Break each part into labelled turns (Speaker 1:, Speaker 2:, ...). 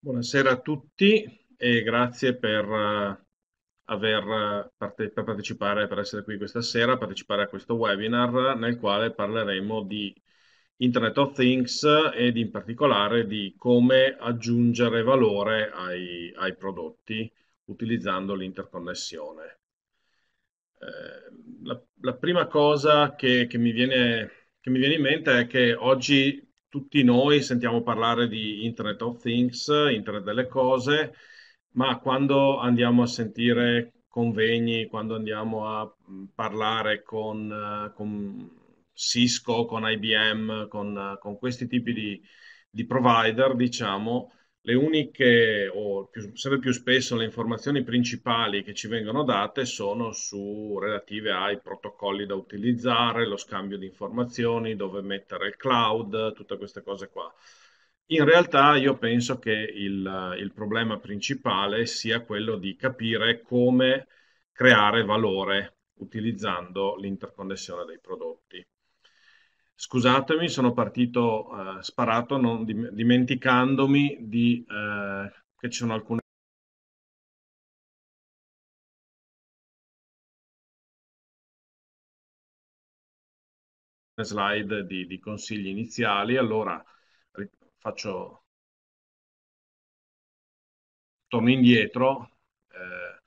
Speaker 1: Buonasera a tutti e grazie per, eh, aver parte- per partecipare, per essere qui questa sera, partecipare a questo webinar nel quale parleremo di Internet of Things ed in particolare di come aggiungere valore ai, ai prodotti utilizzando l'interconnessione. Eh, la, la, prima cosa che, che, mi viene, che mi viene in mente è che oggi tutti noi sentiamo parlare di Internet of Things, Internet delle cose, ma quando andiamo a sentire convegni, quando andiamo a mm, parlare con, eh, con Cisco, con IBM, con, eh, con questi tipi di, di provider, diciamo, le uniche o più, sempre più spesso le informazioni principali che ci vengono date sono su, relative ai protocolli da utilizzare, lo scambio di informazioni, dove mettere il cloud, tutte queste cose qua. In realtà io penso che il, il problema principale sia quello di capire come creare valore utilizzando l'interconnessione dei prodotti. Scusatemi, sono partito eh, sparato, non, dimenticandomi di, eh, che ci sono alcune. slide di, di consigli iniziali allora faccio torno indietro eh,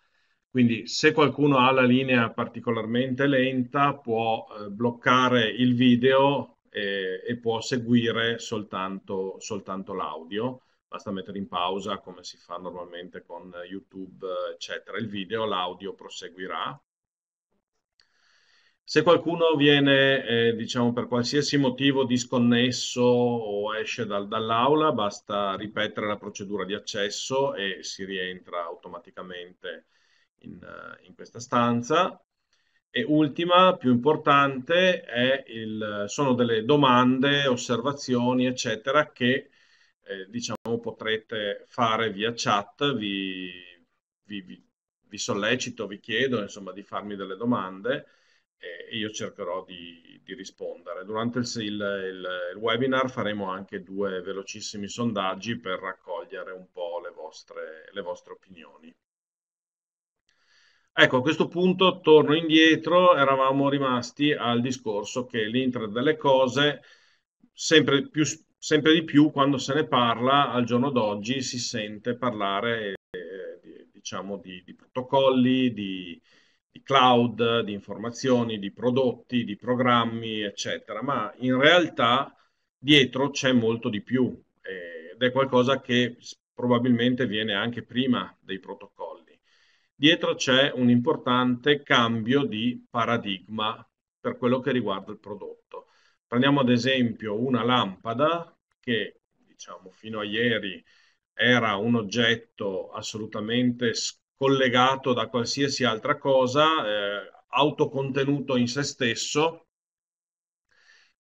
Speaker 1: quindi se qualcuno ha la linea particolarmente lenta può eh, bloccare il video e, e può seguire soltanto, soltanto, l'audio. Basta mettere in pausa come si fa normalmente con YouTube, eccetera. Il video, l'audio proseguirà. Se qualcuno viene, eh, diciamo, per qualsiasi motivo disconnesso o esce dal, dall'aula, basta ripetere la procedura di accesso e si rientra automaticamente in, eh, in questa stanza. E ultima, più importante, il, sono delle domande, osservazioni, eccetera, che eh, diciamo potrete fare via chat, vi, vi, vi, sollecito, vi chiedo insomma di farmi delle domande e io cercherò di, di rispondere. Durante il, il, il, webinar faremo anche due velocissimi sondaggi per raccogliere un po' le vostre, le vostre opinioni. Ecco, a questo punto torno indietro, eravamo rimasti al discorso che l'Internet delle cose, sempre, più, sempre di più quando se ne parla al giorno d'oggi si sente parlare eh, diciamo di, di protocolli, di, di cloud, di informazioni, di prodotti, di programmi, eccetera, ma in realtà dietro c'è molto di più eh, ed è qualcosa che probabilmente viene anche prima dei protocolli dietro c'è un importante cambio di paradigma per quello che riguarda il prodotto. Prendiamo ad esempio una lampada che diciamo fino a ieri era un oggetto assolutamente scollegato da qualsiasi altra cosa, eh, autocontenuto in se stesso,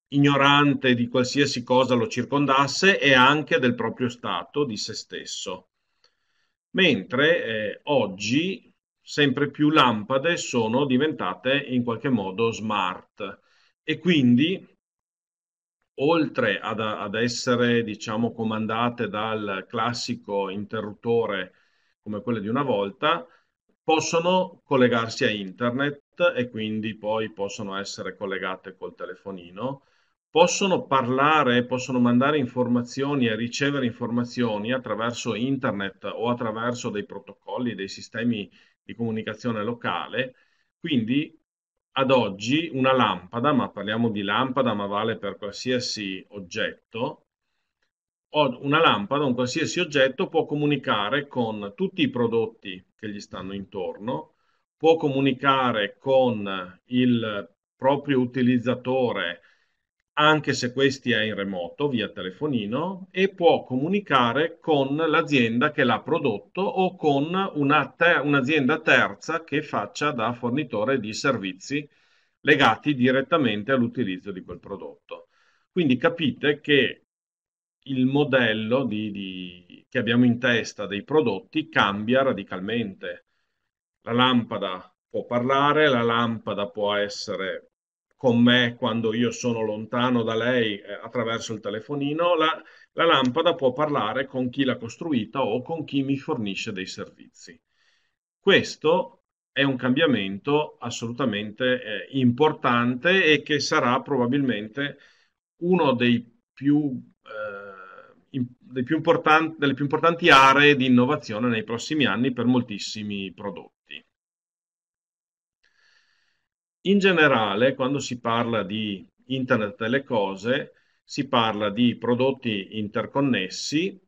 Speaker 1: ignorante di qualsiasi cosa lo circondasse e anche del proprio stato di se stesso. Mentre eh, oggi sempre più lampade sono diventate in qualche modo smart e quindi oltre ad, ad essere diciamo comandate dal classico interruttore come quelle di una volta possono collegarsi a internet e quindi poi possono essere collegate col telefonino possono parlare, possono mandare informazioni e ricevere informazioni attraverso internet o attraverso dei protocolli, dei sistemi di comunicazione locale. Quindi ad oggi una lampada, ma parliamo di lampada, ma vale per qualsiasi oggetto, una lampada, un qualsiasi oggetto può comunicare con tutti i prodotti che gli stanno intorno, può comunicare con il proprio utilizzatore anche se questi è in remoto via telefonino e può comunicare con l'azienda che l'ha prodotto o con una te- un'azienda terza che faccia da fornitore di servizi legati direttamente all'utilizzo di quel prodotto. Quindi capite che il modello di, di, che abbiamo in testa dei prodotti cambia radicalmente. La lampada può parlare, la lampada può essere con me quando io sono lontano da lei eh, attraverso il telefonino, la, la, lampada può parlare con chi l'ha costruita o con chi mi fornisce dei servizi. Questo è un cambiamento assolutamente eh, importante e che sarà probabilmente uno dei più, eh, in, dei più delle più importanti aree di innovazione nei prossimi anni per moltissimi prodotti. In generale, quando si parla di Internet delle cose, si parla di prodotti interconnessi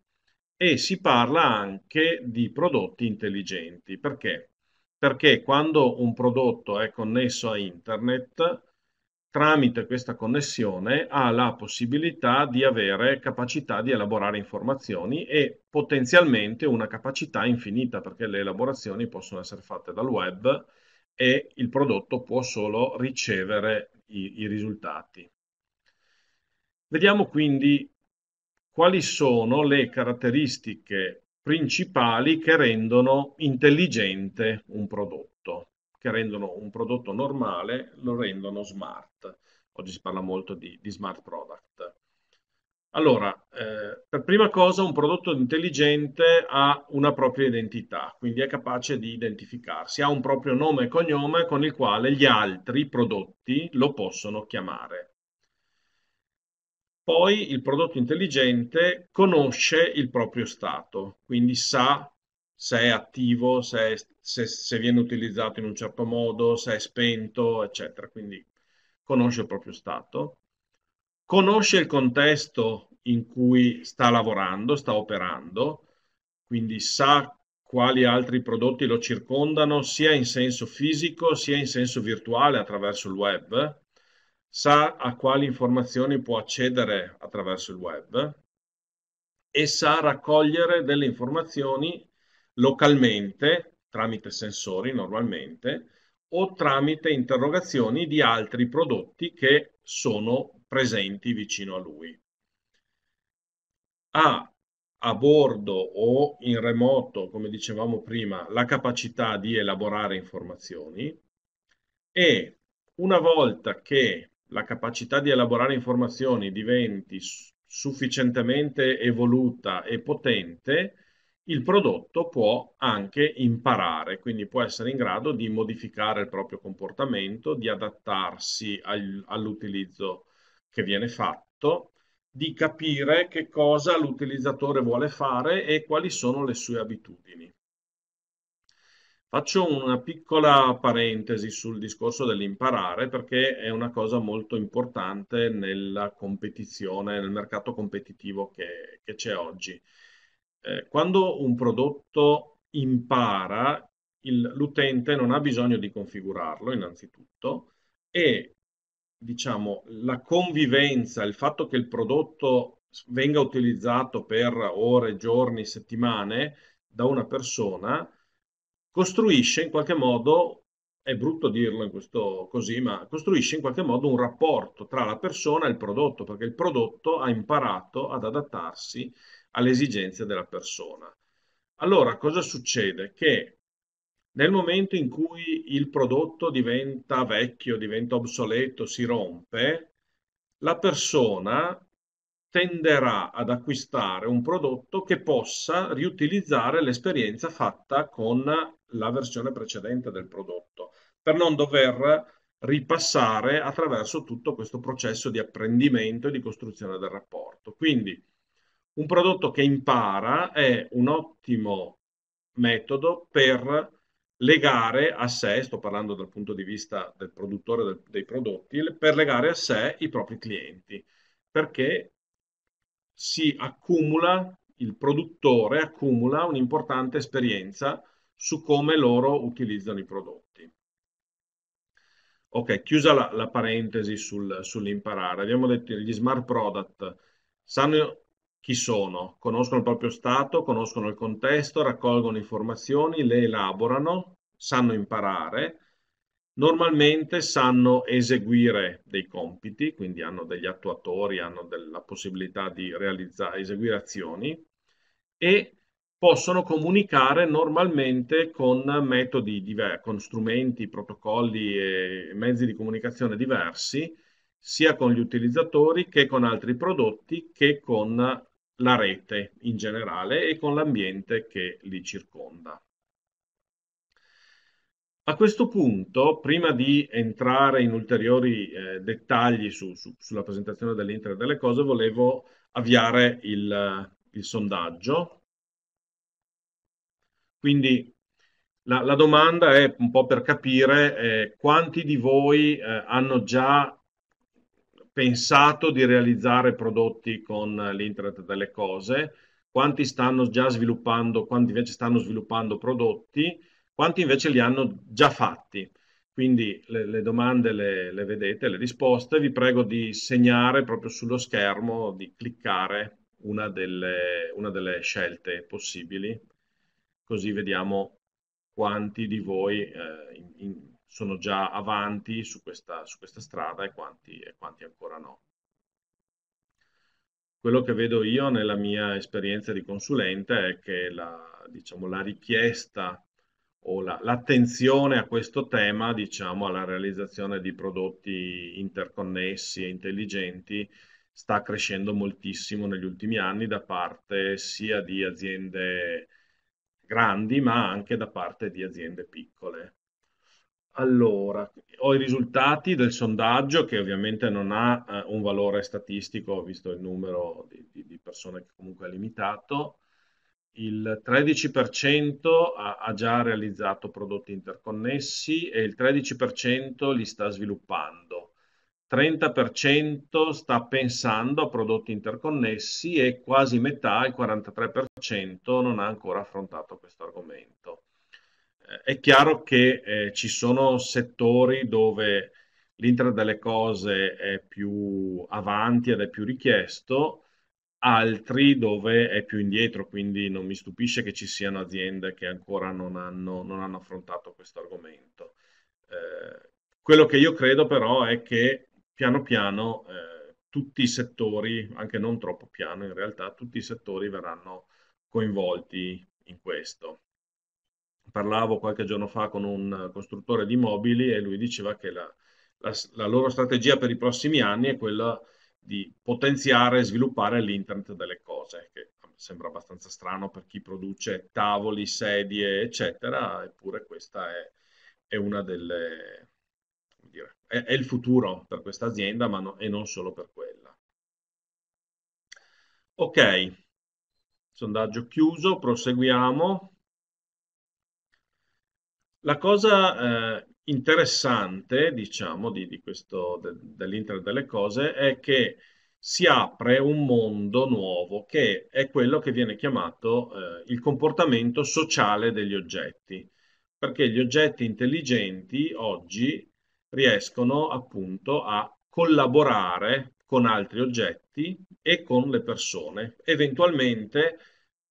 Speaker 1: e si parla anche di prodotti intelligenti. Perché? Perché quando un prodotto è connesso a Internet, tramite questa connessione ha la possibilità di avere capacità di elaborare informazioni e potenzialmente una capacità infinita perché le elaborazioni possono essere fatte dal web e il prodotto può solo ricevere i, i risultati. Vediamo quindi quali sono le caratteristiche principali che rendono intelligente un prodotto, che rendono un prodotto normale, lo rendono smart. Oggi si parla molto di, di smart product. Allora, eh, per prima cosa un prodotto intelligente ha una propria identità, quindi è capace di identificarsi, ha un proprio nome e cognome con il quale gli altri prodotti lo possono chiamare. Poi il prodotto intelligente conosce il proprio stato, quindi sa se è attivo, se, è, se, se viene utilizzato in un certo modo, se è spento, eccetera, quindi conosce il proprio stato conosce il contesto in cui sta lavorando, sta operando, quindi sa quali altri prodotti lo circondano sia in senso fisico sia in senso virtuale attraverso il web, sa a quali informazioni può accedere attraverso il web e sa raccogliere delle informazioni localmente, tramite sensori normalmente, o tramite interrogazioni di altri prodotti che sono presenti vicino a lui. Ha a bordo o in remoto, come dicevamo prima, la capacità di elaborare informazioni e una volta che la capacità di elaborare informazioni diventi sufficientemente evoluta e potente, il prodotto può anche imparare, quindi può essere in grado di modificare il proprio comportamento, di adattarsi all'utilizzo che viene fatto di capire che cosa l'utilizzatore vuole fare e quali sono le sue abitudini. Faccio una piccola parentesi sul discorso dell'imparare perché è una cosa molto importante nella competizione, nel mercato competitivo che, che c'è oggi. Eh, quando un prodotto impara, l'utente non ha bisogno di configurarlo innanzitutto e diciamo, la convivenza, il fatto che il prodotto venga utilizzato per ore, giorni, settimane da una persona, costruisce in qualche modo, è brutto dirlo in questo così, ma costruisce in qualche modo un rapporto tra la persona e il prodotto, perché il prodotto ha imparato ad adattarsi alle esigenze della persona. Allora, cosa succede? Che nel momento in cui il prodotto diventa vecchio, diventa obsoleto, si rompe, la persona tenderà ad acquistare un prodotto che possa riutilizzare l'esperienza fatta con la versione precedente del prodotto, per non dover ripassare attraverso tutto questo processo di apprendimento e di costruzione del rapporto. Quindi un prodotto che impara è un ottimo metodo per legare a sé, sto parlando dal punto di vista del produttore del, dei prodotti, per legare a sé i propri clienti, perché si accumula, il produttore accumula un'importante esperienza su come loro utilizzano i prodotti. Ok, chiusa la, la parentesi sul, sull'imparare. Abbiamo detto che gli smart product sanno chi sono, conoscono il proprio stato, conoscono il contesto, raccolgono informazioni, le elaborano, sanno imparare, normalmente sanno eseguire dei compiti, quindi hanno degli attuatori, hanno la possibilità di eseguire azioni e possono comunicare normalmente con metodi diversi, con strumenti, protocolli e mezzi di comunicazione diversi, sia con gli utilizzatori che con altri prodotti che con la rete in generale e con l'ambiente che li circonda. A questo punto, prima di entrare in ulteriori eh, dettagli su, su, sulla presentazione dell'Internet delle cose, volevo avviare il, eh, il sondaggio. Quindi la, la, domanda è un po' per capire eh, quanti di voi eh, hanno già pensato di realizzare prodotti con l'Internet delle cose, quanti stanno già sviluppando, quanti invece stanno sviluppando prodotti quanti invece li hanno già fatti. Quindi le, le domande le, le, vedete, le risposte, vi prego di segnare proprio sullo schermo, di cliccare una delle, una delle scelte possibili, così vediamo quanti di voi eh, in, in, sono già avanti su questa, su questa strada e quanti, e quanti ancora no. Quello che vedo io nella mia esperienza di consulente è che la, diciamo, la richiesta o la, l'attenzione a questo tema, diciamo, alla realizzazione di prodotti interconnessi e intelligenti sta crescendo moltissimo negli ultimi anni da parte sia di aziende grandi, ma anche da parte di aziende piccole. Allora, ho i risultati del sondaggio che ovviamente non ha eh, un valore statistico, visto il numero di, di, di persone che comunque è limitato il 13% ha, già realizzato prodotti interconnessi e il 13% li sta sviluppando. 30% sta pensando a prodotti interconnessi e quasi metà, il 43%, non ha ancora affrontato questo argomento. Eh, è chiaro che eh, ci sono settori dove l'Internet delle cose è più avanti ed è più richiesto, altri dove è più indietro, quindi non mi stupisce che ci siano aziende che ancora non hanno, non hanno affrontato questo argomento. Eh, quello che io credo però è che piano piano eh, tutti i settori, anche non troppo piano in realtà, tutti i settori verranno coinvolti in questo. Parlavo qualche giorno fa con un costruttore di mobili e lui diceva che la, la, la loro strategia per i prossimi anni è quella di potenziare e sviluppare l'internet delle cose, che sembra abbastanza strano per chi produce tavoli, sedie, eccetera, eppure questa è, è una delle... Come Dire, è, è, il futuro per questa azienda ma no, e non solo per quella. Ok, sondaggio chiuso, proseguiamo. La cosa eh, interessante, diciamo, di, di questo, de, dell'Internet delle cose è che si apre un mondo nuovo che è quello che viene chiamato eh, il comportamento sociale degli oggetti, perché gli oggetti intelligenti oggi riescono appunto a collaborare con altri oggetti e con le persone, eventualmente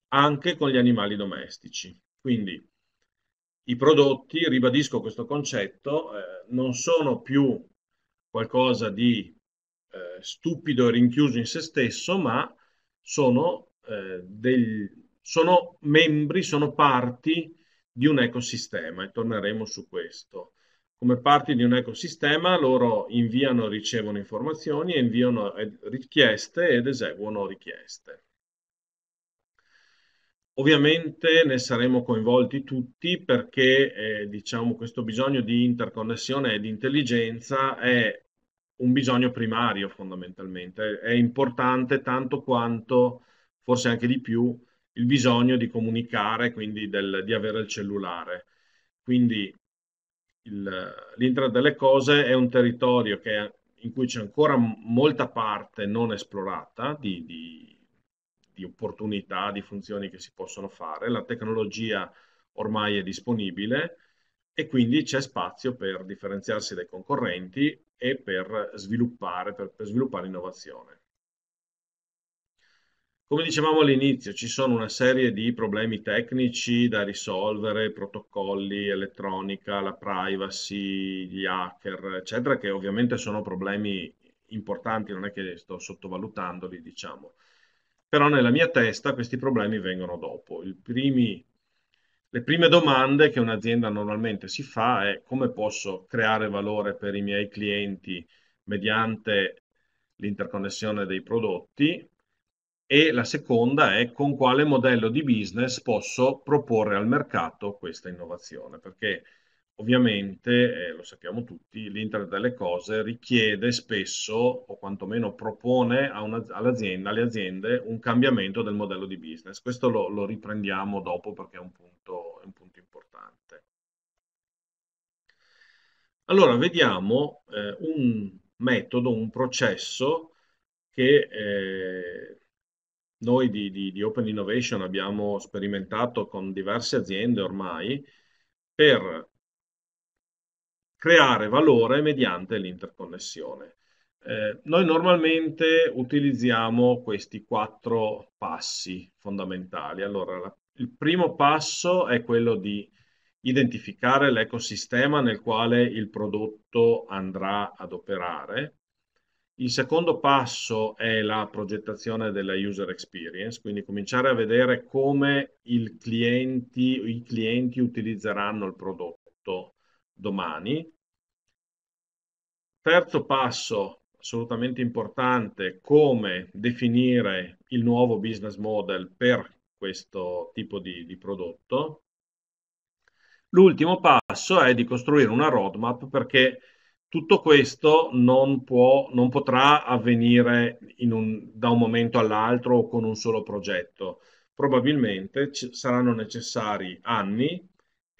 Speaker 1: anche con gli animali domestici. Quindi i prodotti, ribadisco questo concetto, eh, non sono più qualcosa di eh, stupido e rinchiuso in se stesso, ma sono, eh, del, sono membri, sono parti di un ecosistema e torneremo su questo. Come parti di un ecosistema loro inviano e ricevono informazioni, inviano eh, richieste ed eseguono richieste. Ovviamente ne saremo coinvolti tutti perché eh, diciamo, questo bisogno di interconnessione e di intelligenza è un bisogno primario fondamentalmente, è importante tanto quanto, forse anche di più, il bisogno di comunicare, quindi del, di avere il cellulare. Quindi il, l'Internet delle cose è un territorio che, in cui c'è ancora molta parte non esplorata di, di di opportunità, di funzioni che si possono fare, la tecnologia ormai è disponibile e quindi c'è spazio per differenziarsi dai concorrenti e per sviluppare, per, per sviluppare innovazione. Come dicevamo all'inizio, ci sono una serie di problemi tecnici da risolvere, protocolli, elettronica, la privacy, gli hacker, eccetera, che ovviamente sono problemi importanti, non è che sto sottovalutandoli, diciamo però nella mia testa questi problemi vengono dopo. Primi, le prime domande che un'azienda normalmente si fa è come posso creare valore per i miei clienti mediante l'interconnessione dei prodotti e la seconda è con quale modello di business posso proporre al mercato questa innovazione, perché Ovviamente, eh, lo sappiamo tutti, l'Internet delle cose richiede spesso, o quantomeno propone una, all'azienda, alle aziende, un cambiamento del modello di business. Questo lo, lo riprendiamo dopo perché è un punto, è un punto importante. Allora, vediamo eh, un metodo, un processo che eh, noi di, di, di Open Innovation abbiamo sperimentato con diverse aziende ormai per creare valore mediante l'interconnessione. Eh, noi normalmente utilizziamo questi quattro passi fondamentali. Allora, la, il primo passo è quello di identificare l'ecosistema nel quale il prodotto andrà ad operare. Il secondo passo è la progettazione della user experience, quindi cominciare a vedere come clienti, i clienti utilizzeranno il prodotto domani. Terzo passo assolutamente importante, come definire il nuovo business model per questo tipo di, di prodotto. L'ultimo passo è di costruire una roadmap perché tutto questo non, può, non potrà avvenire un, da un momento all'altro o con un solo progetto. Probabilmente ci saranno necessari anni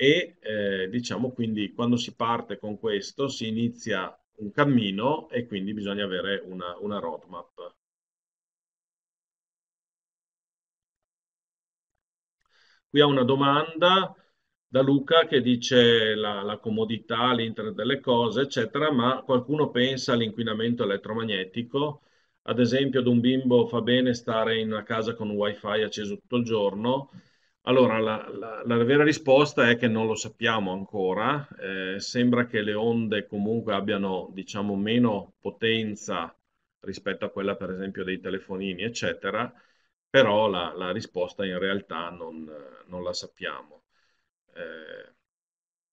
Speaker 1: e eh, diciamo quindi quando si parte con questo si inizia un cammino e quindi bisogna avere una, una roadmap. Qui ha una domanda da Luca che dice la, la comodità, l'internet delle cose, eccetera, ma qualcuno pensa all'inquinamento elettromagnetico. Ad esempio ad un bimbo fa bene stare in una casa con un wifi acceso tutto il giorno, allora, la, la, la, vera risposta è che non lo sappiamo ancora. Eh, sembra che le onde comunque abbiano, diciamo, meno potenza rispetto a quella, per esempio, dei telefonini, eccetera, però la, la risposta in realtà non, non la sappiamo. Eh,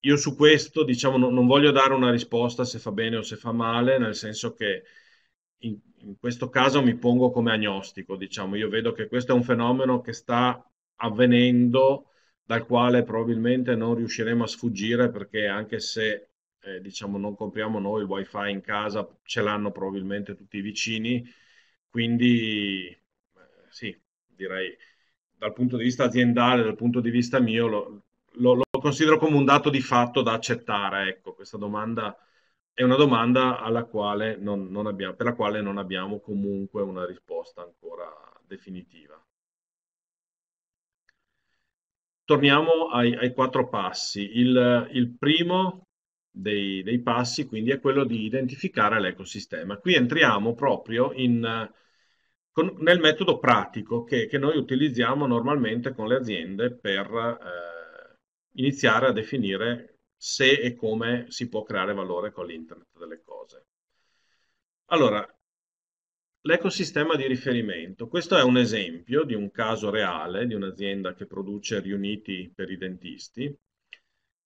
Speaker 1: io su questo, diciamo, non, non, voglio dare una risposta se fa bene o se fa male, nel senso che in, in questo caso mi pongo come agnostico, diciamo, io vedo che questo è un fenomeno che sta avvenendo dal quale probabilmente non riusciremo a sfuggire perché anche se eh, diciamo non compriamo noi il wifi in casa ce l'hanno probabilmente tutti i vicini quindi eh, sì direi dal punto di vista aziendale dal punto di vista mio lo, lo, lo considero come un dato di fatto da accettare ecco questa domanda è una domanda non, non abbiamo, per la quale non abbiamo comunque una risposta ancora definitiva torniamo ai, ai quattro passi. Il, il primo dei, dei, passi quindi è quello di identificare l'ecosistema. Qui entriamo proprio in, con, nel metodo pratico che, che, noi utilizziamo normalmente con le aziende per eh, iniziare a definire se e come si può creare valore con l'internet delle cose. Allora, l'ecosistema di riferimento. Questo è un esempio di un caso reale di un'azienda che produce riuniti per i dentisti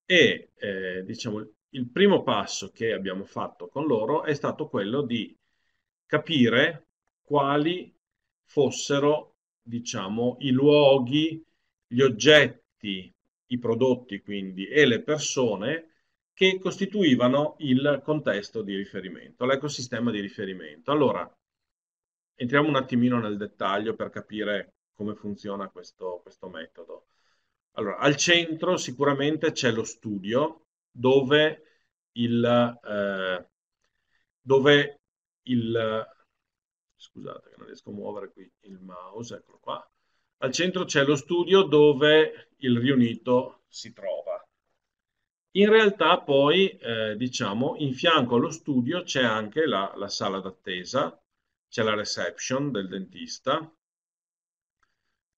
Speaker 1: e eh, diciamo, il primo passo che abbiamo fatto con loro è stato quello di capire quali fossero diciamo, i luoghi, gli oggetti, i prodotti quindi e le persone che costituivano il contesto di riferimento, l'ecosistema di riferimento. Allora, entriamo un attimino nel dettaglio per capire come funziona questo, questo metodo. Allora, al centro sicuramente c'è lo studio dove il, eh, dove il scusate che non riesco a muovere qui il mouse, eccolo qua. Al centro c'è lo studio dove il riunito si trova. In realtà poi, eh, diciamo, in fianco allo studio c'è anche la, la sala d'attesa c'è la reception del dentista,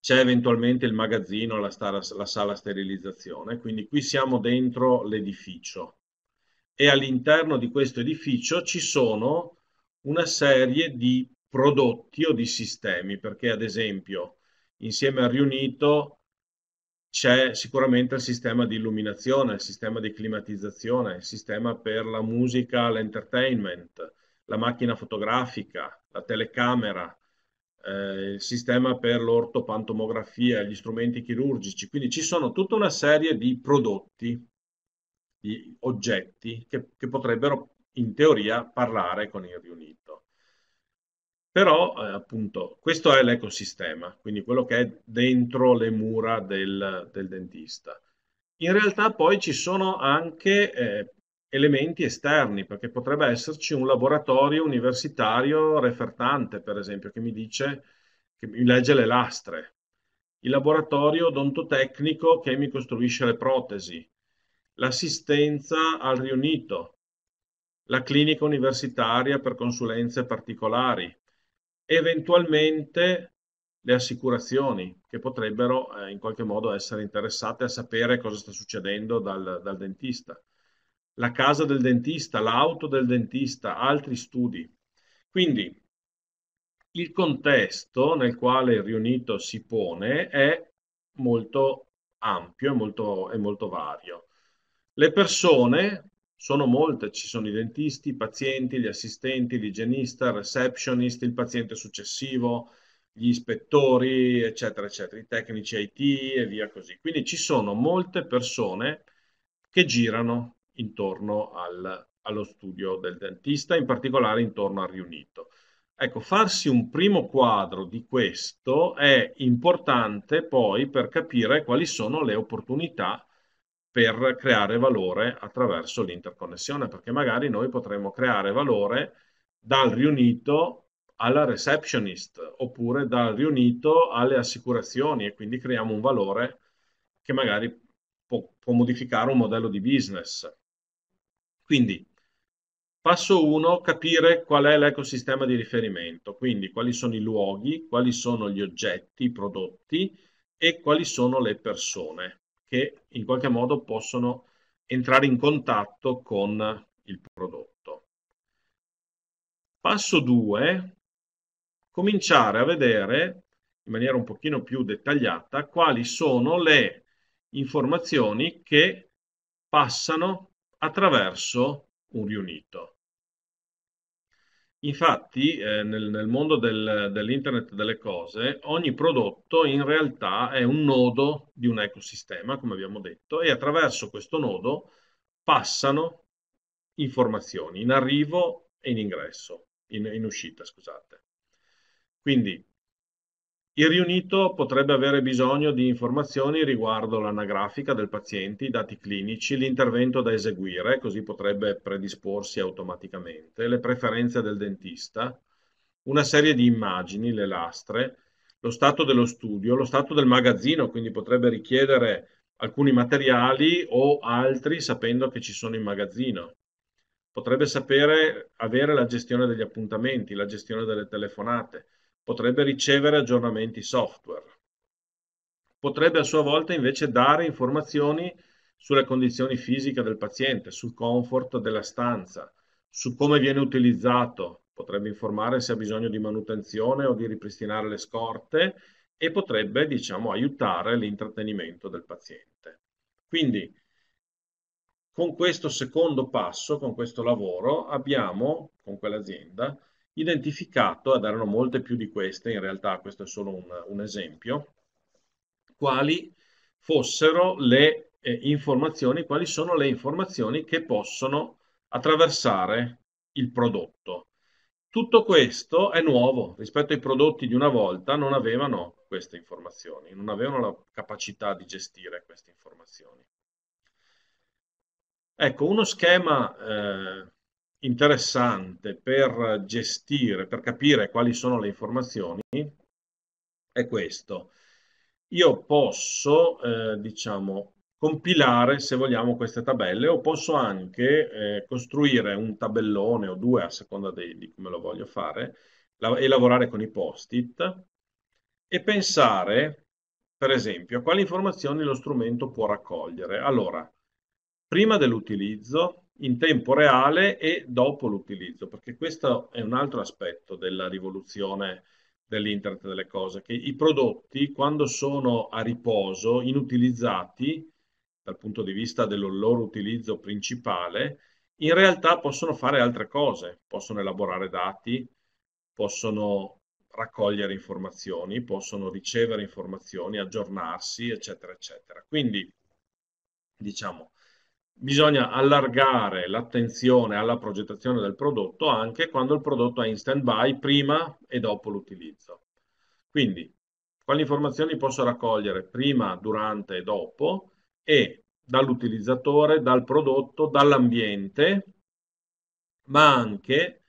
Speaker 1: c'è eventualmente il magazzino, la, stara, la sala sterilizzazione, quindi qui siamo dentro l'edificio e all'interno di questo edificio ci sono una serie di prodotti o di sistemi, perché ad esempio insieme al riunito c'è sicuramente il sistema di illuminazione, il sistema di climatizzazione, il sistema per la musica, l'entertainment, la macchina fotografica, la telecamera, eh, il sistema per l'ortopantomografia, gli strumenti chirurgici. Quindi ci sono tutta una serie di prodotti, di oggetti che, che potrebbero in teoria parlare con il riunito. Però eh, appunto questo è l'ecosistema, quindi quello che è dentro le mura del, del dentista. In realtà poi ci sono anche eh, elementi esterni, perché potrebbe esserci un laboratorio universitario refertante, per esempio, che mi dice, che mi legge le lastre, il laboratorio odontotecnico che mi costruisce le protesi, l'assistenza al riunito, la clinica universitaria per consulenze particolari, eventualmente le assicurazioni che potrebbero eh, in qualche modo essere interessate a sapere cosa sta succedendo dal, dal dentista la casa del dentista, l'auto del dentista, altri studi. Quindi il contesto nel quale il riunito si pone è molto ampio e molto, è molto vario. Le persone sono molte, ci sono i dentisti, i pazienti, gli assistenti, l'igienista, il receptionist, il paziente successivo, gli ispettori, eccetera, eccetera, i tecnici IT e via così. Quindi ci sono molte persone che girano intorno al, allo studio del dentista, in particolare intorno al riunito. Ecco, farsi un primo quadro di questo è importante poi per capire quali sono le opportunità per creare valore attraverso l'interconnessione, perché magari noi potremmo creare valore dal riunito alla receptionist oppure dal riunito alle assicurazioni e quindi creiamo un valore che magari può, può modificare un modello di business quindi, passo 1, capire qual è l'ecosistema di riferimento, quindi quali sono i luoghi, quali sono gli oggetti, i prodotti e quali sono le persone che in qualche modo possono entrare in contatto con il prodotto. Passo 2, cominciare a vedere in maniera un pochino più dettagliata quali sono le informazioni che passano attraverso un riunito. Infatti, eh, nel, nel, mondo del, dell'internet delle cose, ogni prodotto in realtà è un nodo di un ecosistema, come abbiamo detto, e attraverso questo nodo passano informazioni in arrivo e in ingresso, in, in uscita, scusate. Quindi il riunito potrebbe avere bisogno di informazioni riguardo l'anagrafica del paziente, i dati clinici, l'intervento da eseguire, così potrebbe predisporsi automaticamente, le preferenze del dentista, una serie di immagini, le lastre, lo stato dello studio, lo stato del magazzino, quindi potrebbe richiedere alcuni materiali o altri sapendo che ci sono in magazzino. Potrebbe sapere avere la gestione degli appuntamenti, la gestione delle telefonate potrebbe ricevere aggiornamenti software, potrebbe a sua volta invece dare informazioni sulle condizioni fisiche del paziente, sul comfort della stanza, su come viene utilizzato, potrebbe informare se ha bisogno di manutenzione o di ripristinare le scorte e potrebbe, diciamo, aiutare l'intrattenimento del paziente. Quindi, con questo secondo passo, con questo lavoro, abbiamo, con quell'azienda, identificato, ed erano molte più di queste, in realtà questo è solo un, un esempio, quali fossero le eh, informazioni, quali sono le informazioni che possono attraversare il prodotto. Tutto questo è nuovo rispetto ai prodotti di una volta, non avevano queste informazioni, non avevano la capacità di gestire queste informazioni. Ecco, uno schema eh, interessante per gestire, per capire quali sono le informazioni, è questo. Io posso, eh, diciamo, compilare, se vogliamo, queste tabelle o posso anche eh, costruire un tabellone o due a seconda dei, di come lo voglio fare la, e lavorare con i post-it e pensare, per esempio, a quali informazioni lo strumento può raccogliere. Allora, prima dell'utilizzo, in tempo reale e dopo l'utilizzo, perché questo è un altro aspetto della rivoluzione dell'internet delle cose, che i prodotti quando sono a riposo, inutilizzati dal punto di vista del loro utilizzo principale, in realtà possono fare altre cose, possono elaborare dati, possono raccogliere informazioni, possono ricevere informazioni, aggiornarsi, eccetera, eccetera. Quindi, diciamo, bisogna allargare l'attenzione alla progettazione del prodotto anche quando il prodotto è in stand-by prima e dopo l'utilizzo. Quindi, quali informazioni posso raccogliere prima, durante e dopo e dall'utilizzatore, dal prodotto, dall'ambiente, ma anche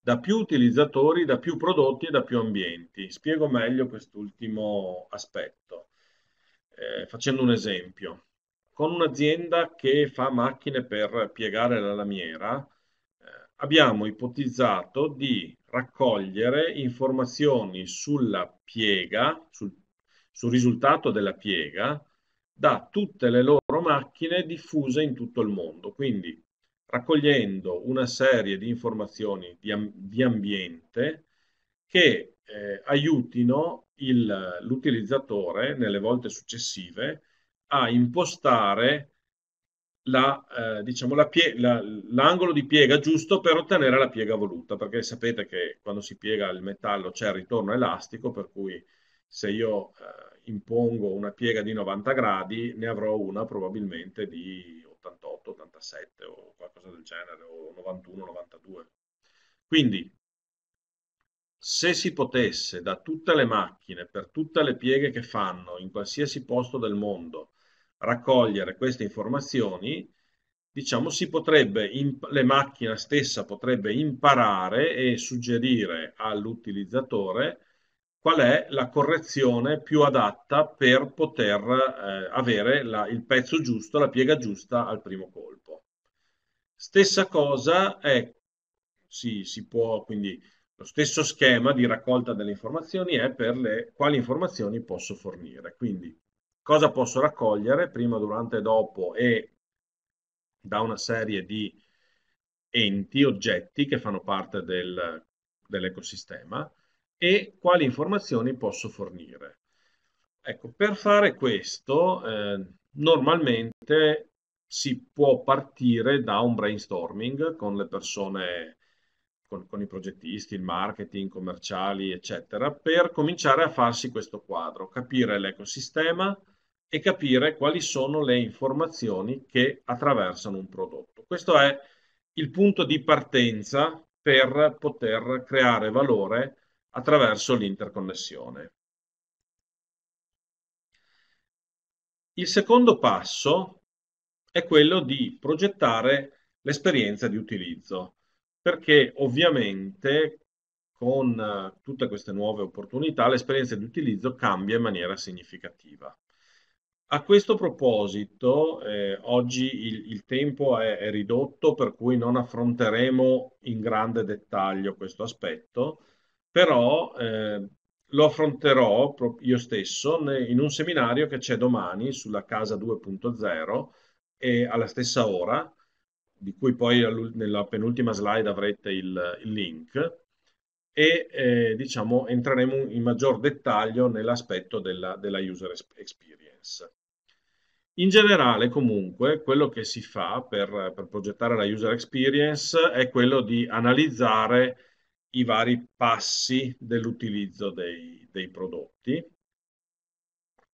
Speaker 1: da più utilizzatori, da più prodotti e da più ambienti. Spiego meglio quest'ultimo aspetto eh, facendo un esempio con un'azienda che fa macchine per piegare la lamiera, eh, abbiamo ipotizzato di raccogliere informazioni sulla piega, sul, sul risultato della piega, da tutte le loro macchine diffuse in tutto il mondo. Quindi raccogliendo una serie di informazioni di, di ambiente che eh, aiutino l'utilizzatore nelle volte successive a impostare la, eh, diciamo, la pie- la, l'angolo di piega giusto per ottenere la piega voluta, perché sapete che quando si piega il metallo c'è il ritorno elastico, per cui se io eh, impongo una piega di 90 gradi ne avrò una probabilmente di 88, 87 o qualcosa del genere, o 91, 92. Quindi se si potesse da tutte le macchine, per tutte le pieghe che fanno in qualsiasi posto del mondo, raccogliere queste informazioni, diciamo, si potrebbe, la macchina stessa potrebbe imparare e suggerire all'utilizzatore qual è la correzione più adatta per poter eh, avere la, il pezzo giusto, la piega giusta al primo colpo. Stessa cosa è, sì, si può, quindi lo stesso schema di raccolta delle informazioni è per le quali informazioni posso fornire. Quindi Cosa posso raccogliere prima, durante e dopo e da una serie di enti, oggetti che fanno parte del, dell'ecosistema e quali informazioni posso fornire. Ecco, per fare questo eh, normalmente si può partire da un brainstorming con le persone con, con i progettisti, il marketing, commerciali, eccetera, per cominciare a farsi questo quadro, capire l'ecosistema e capire quali sono le informazioni che attraversano un prodotto. Questo è il punto di partenza per poter creare valore attraverso l'interconnessione. Il secondo passo è quello di progettare l'esperienza di utilizzo perché ovviamente con eh, tutte queste nuove opportunità l'esperienza di utilizzo cambia in maniera significativa. A questo proposito, eh, oggi il, il tempo è, è, ridotto, per cui non affronteremo in grande dettaglio questo aspetto, però eh, lo affronterò io stesso in un seminario che c'è domani sulla Casa 2.0 e alla stessa ora di cui poi nella penultima slide avrete il, il link, e eh, diciamo entreremo in maggior dettaglio nell'aspetto della, della user experience. In generale, comunque, quello che si fa per, per, progettare la user experience è quello di analizzare i vari passi dell'utilizzo dei, dei prodotti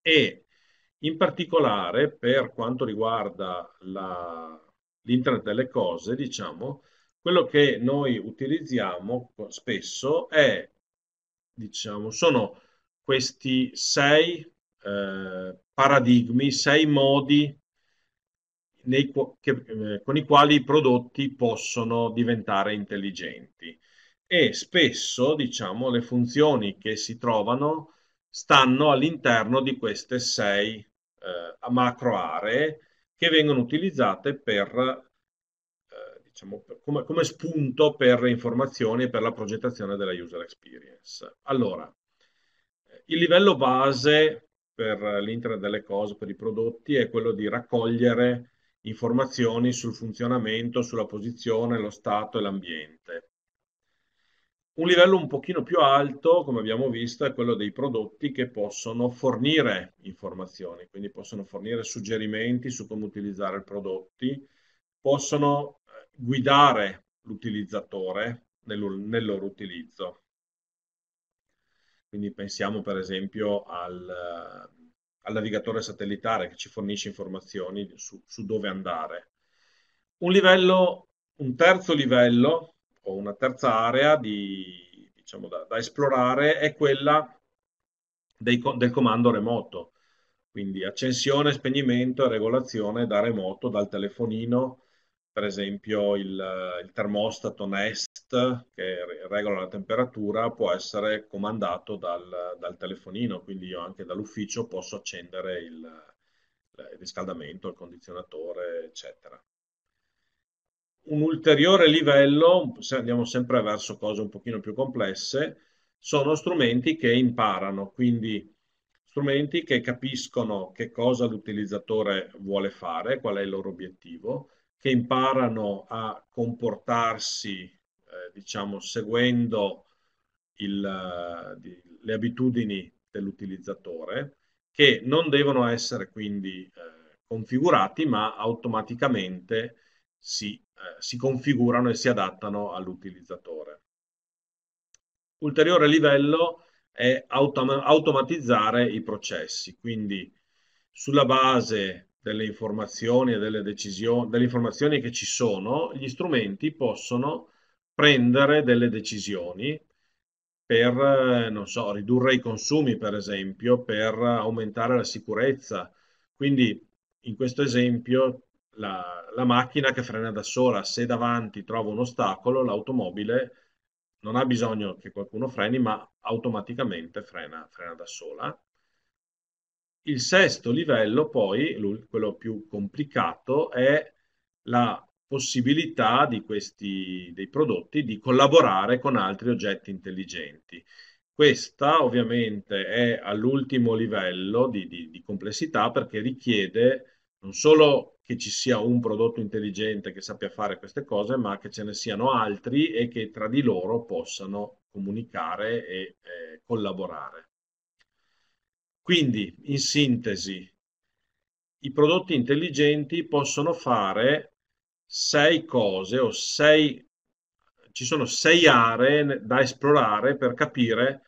Speaker 1: e in particolare per quanto riguarda la, l'internet delle cose, diciamo, quello che noi utilizziamo spesso è, diciamo, sono questi sei eh, paradigmi, sei modi nei, che, eh, con i quali i prodotti possono diventare intelligenti. E spesso, diciamo, le funzioni che si trovano stanno all'interno di queste sei eh, macro aree che vengono utilizzate per, eh, diciamo, per, come, come, spunto per le informazioni e per la progettazione della user experience. Allora, eh, il livello base per l'Internet delle cose, per i prodotti, è quello di raccogliere informazioni sul funzionamento, sulla posizione, lo stato e l'ambiente. Un livello un pochino più alto, come abbiamo visto, è quello dei prodotti che possono fornire informazioni, quindi possono fornire suggerimenti su come utilizzare i prodotti, possono eh, guidare l'utilizzatore nel, nel loro utilizzo. Quindi pensiamo per esempio al, al navigatore satellitare che ci fornisce informazioni su, su dove andare. Un livello, un terzo livello campo. Una terza area di, diciamo, da, da, esplorare è quella dei, del comando remoto, quindi accensione, spegnimento e regolazione da remoto, dal telefonino, per esempio il, il termostato Nest che regola la temperatura può essere comandato dal, dal telefonino, quindi io anche dall'ufficio posso accendere il, il riscaldamento, il condizionatore, eccetera un ulteriore livello, se andiamo sempre verso cose un pochino più complesse, sono strumenti che imparano, quindi strumenti che capiscono che cosa l'utilizzatore vuole fare, qual è il loro obiettivo, che imparano a comportarsi, eh, diciamo, seguendo il, di, le abitudini dell'utilizzatore, che non devono essere quindi eh, configurati, ma automaticamente si, eh, si configurano e si adattano all'utilizzatore. Ulteriore livello è autom- automatizzare i processi, quindi sulla base delle informazioni e delle decisioni, delle informazioni che ci sono, gli strumenti possono prendere delle decisioni per, non so, ridurre i consumi, per esempio, per aumentare la sicurezza. Quindi in questo esempio la, la, macchina che frena da sola. Se davanti trova un ostacolo, l'automobile non ha bisogno che qualcuno freni, ma automaticamente frena, frena da sola. Il sesto livello, poi, quello più complicato, è la possibilità di questi dei prodotti di collaborare con altri oggetti intelligenti. Questa ovviamente è all'ultimo livello di, di, di complessità perché richiede non solo che ci sia un prodotto intelligente che sappia fare queste cose, ma che ce ne siano altri e che tra di loro possano comunicare e eh, collaborare. Quindi, in sintesi, i prodotti intelligenti possono fare sei cose o sei, ci sono sei aree da esplorare per capire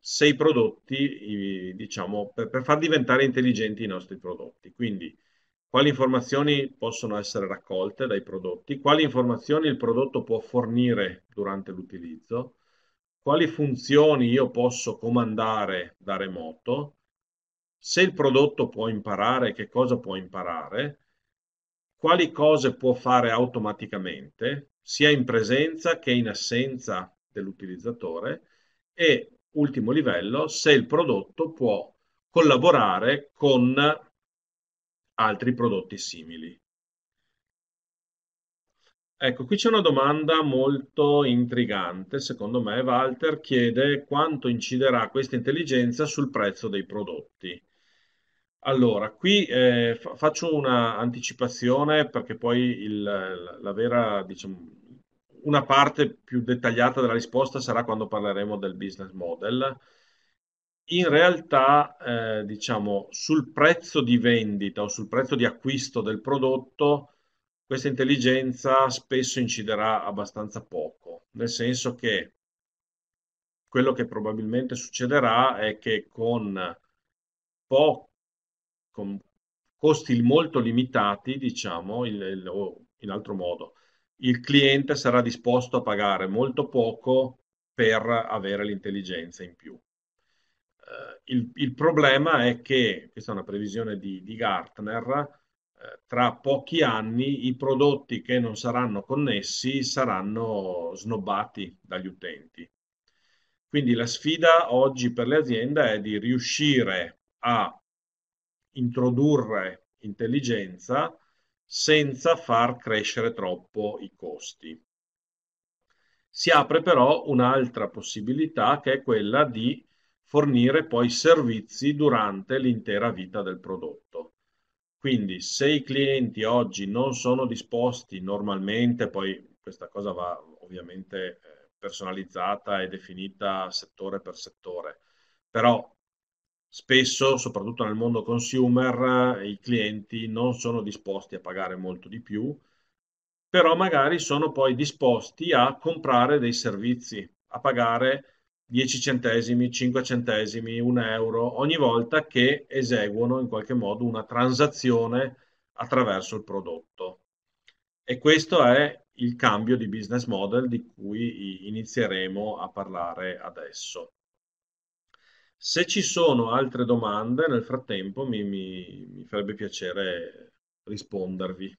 Speaker 1: se i prodotti, diciamo, per, per far diventare intelligenti i nostri prodotti. Quindi, quali informazioni possono essere raccolte dai prodotti, quali informazioni il prodotto può fornire durante l'utilizzo, quali funzioni io posso comandare da remoto, se il prodotto può imparare, che cosa può imparare, quali cose può fare automaticamente, sia in presenza che in assenza dell'utilizzatore e, ultimo livello, se il prodotto può collaborare con altri prodotti simili. Ecco, qui c'è una domanda molto intrigante, secondo me. Walter chiede quanto inciderà questa intelligenza sul prezzo dei prodotti. Allora, qui eh, faccio un'anticipazione perché poi il, la vera, diciamo, una parte più dettagliata della risposta sarà quando parleremo del business model in realtà, eh, diciamo, sul prezzo di vendita o sul prezzo di acquisto del prodotto, questa intelligenza spesso inciderà abbastanza poco, nel senso che quello che probabilmente succederà è che con, po- con costi molto limitati, diciamo, il, il, o in altro modo, il cliente sarà disposto a pagare molto poco per avere l'intelligenza in più. Eh, il, il, problema è che, questa è una previsione di, di Gartner, eh, tra pochi anni i prodotti che non saranno connessi saranno snobbati dagli utenti. Quindi la sfida oggi per le aziende è di riuscire a introdurre intelligenza senza far crescere troppo i costi. Si apre però un'altra possibilità che è quella di fornire poi servizi durante l'intera vita del prodotto. Quindi se i clienti oggi non sono disposti normalmente, poi questa cosa va ovviamente eh, personalizzata e definita settore per settore, però spesso, soprattutto nel mondo consumer, eh, i clienti non sono disposti a pagare molto di più, però magari sono poi disposti a comprare dei servizi, a pagare 10 centesimi, 5 centesimi, 1 euro, ogni volta che eseguono in qualche modo una transazione attraverso il prodotto. E questo è il cambio di business model di cui inizieremo a parlare adesso. Se ci sono altre domande, nel frattempo mi, mi, mi farebbe piacere rispondervi.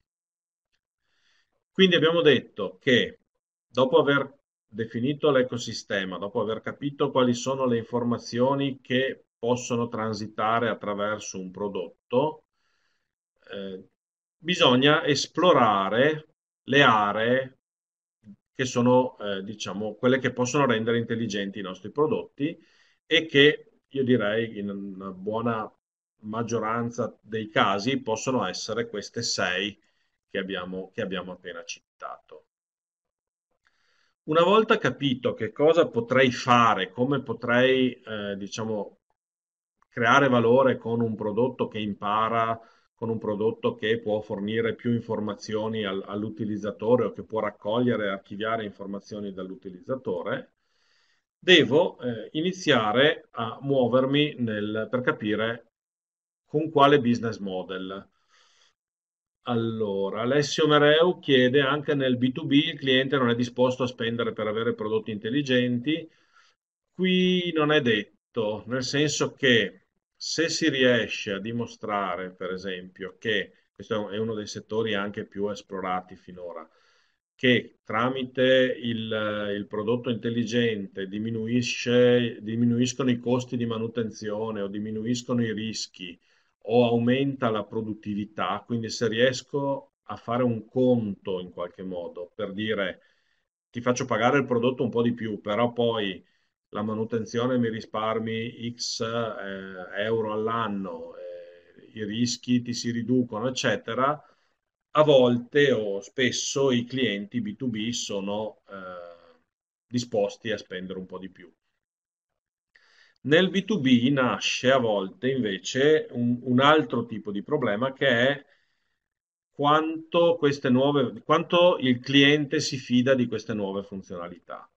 Speaker 1: Quindi abbiamo detto che dopo aver definito l'ecosistema, dopo aver capito quali sono le informazioni che possono transitare attraverso un prodotto, eh, bisogna esplorare le aree che sono, eh, diciamo, quelle che possono rendere intelligenti i nostri prodotti e che io direi in una buona maggioranza dei casi possono essere queste sei che abbiamo, che abbiamo appena citato una volta capito che cosa potrei fare, come potrei, eh, diciamo, creare valore con un prodotto che impara, con un prodotto che può fornire più informazioni al, all'utilizzatore o che può raccogliere e archiviare informazioni dall'utilizzatore, devo eh, iniziare a muovermi nel, per capire con quale business model allora, Alessio Mereu chiede anche nel B2B il cliente non è disposto a spendere per avere prodotti intelligenti. Qui non è detto, nel senso che se si riesce a dimostrare, per esempio, che questo è uno dei settori anche più esplorati finora, che tramite il, il prodotto intelligente diminuiscono i costi di manutenzione o diminuiscono i rischi, o aumenta la produttività, quindi se riesco a fare un conto in qualche modo per dire ti faccio pagare il prodotto un po' di più, però poi la manutenzione mi risparmi x eh, euro all'anno, eh, i rischi ti si riducono, eccetera, a volte o spesso i clienti B2B sono eh, disposti a spendere un po' di più. Nel B2B nasce a volte invece un, un altro tipo di problema che è quanto, nuove, quanto, il cliente si fida di queste nuove funzionalità.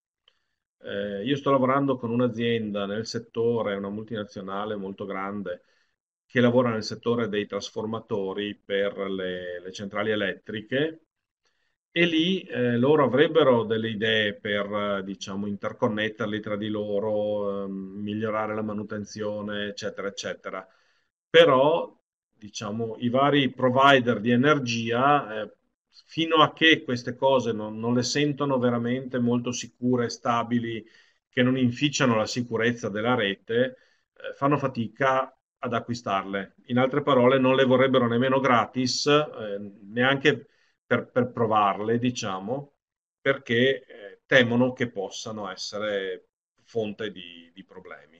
Speaker 1: Eh, io sto lavorando con un'azienda nel settore, una multinazionale molto grande, che lavora nel settore dei trasformatori per le, le centrali elettriche e lì eh, loro avrebbero delle idee per eh, diciamo, interconnetterli tra di loro, eh, migliorare la manutenzione, eccetera, eccetera. Però diciamo, i vari provider di energia, eh, fino a che queste cose non, non, le sentono veramente molto sicure, stabili, che non inficiano la sicurezza della rete, eh, fanno fatica ad acquistarle. In altre parole, non le vorrebbero nemmeno gratis, eh, neanche per, per provarle, diciamo, perché eh, temono che possano essere fonte di, di problemi.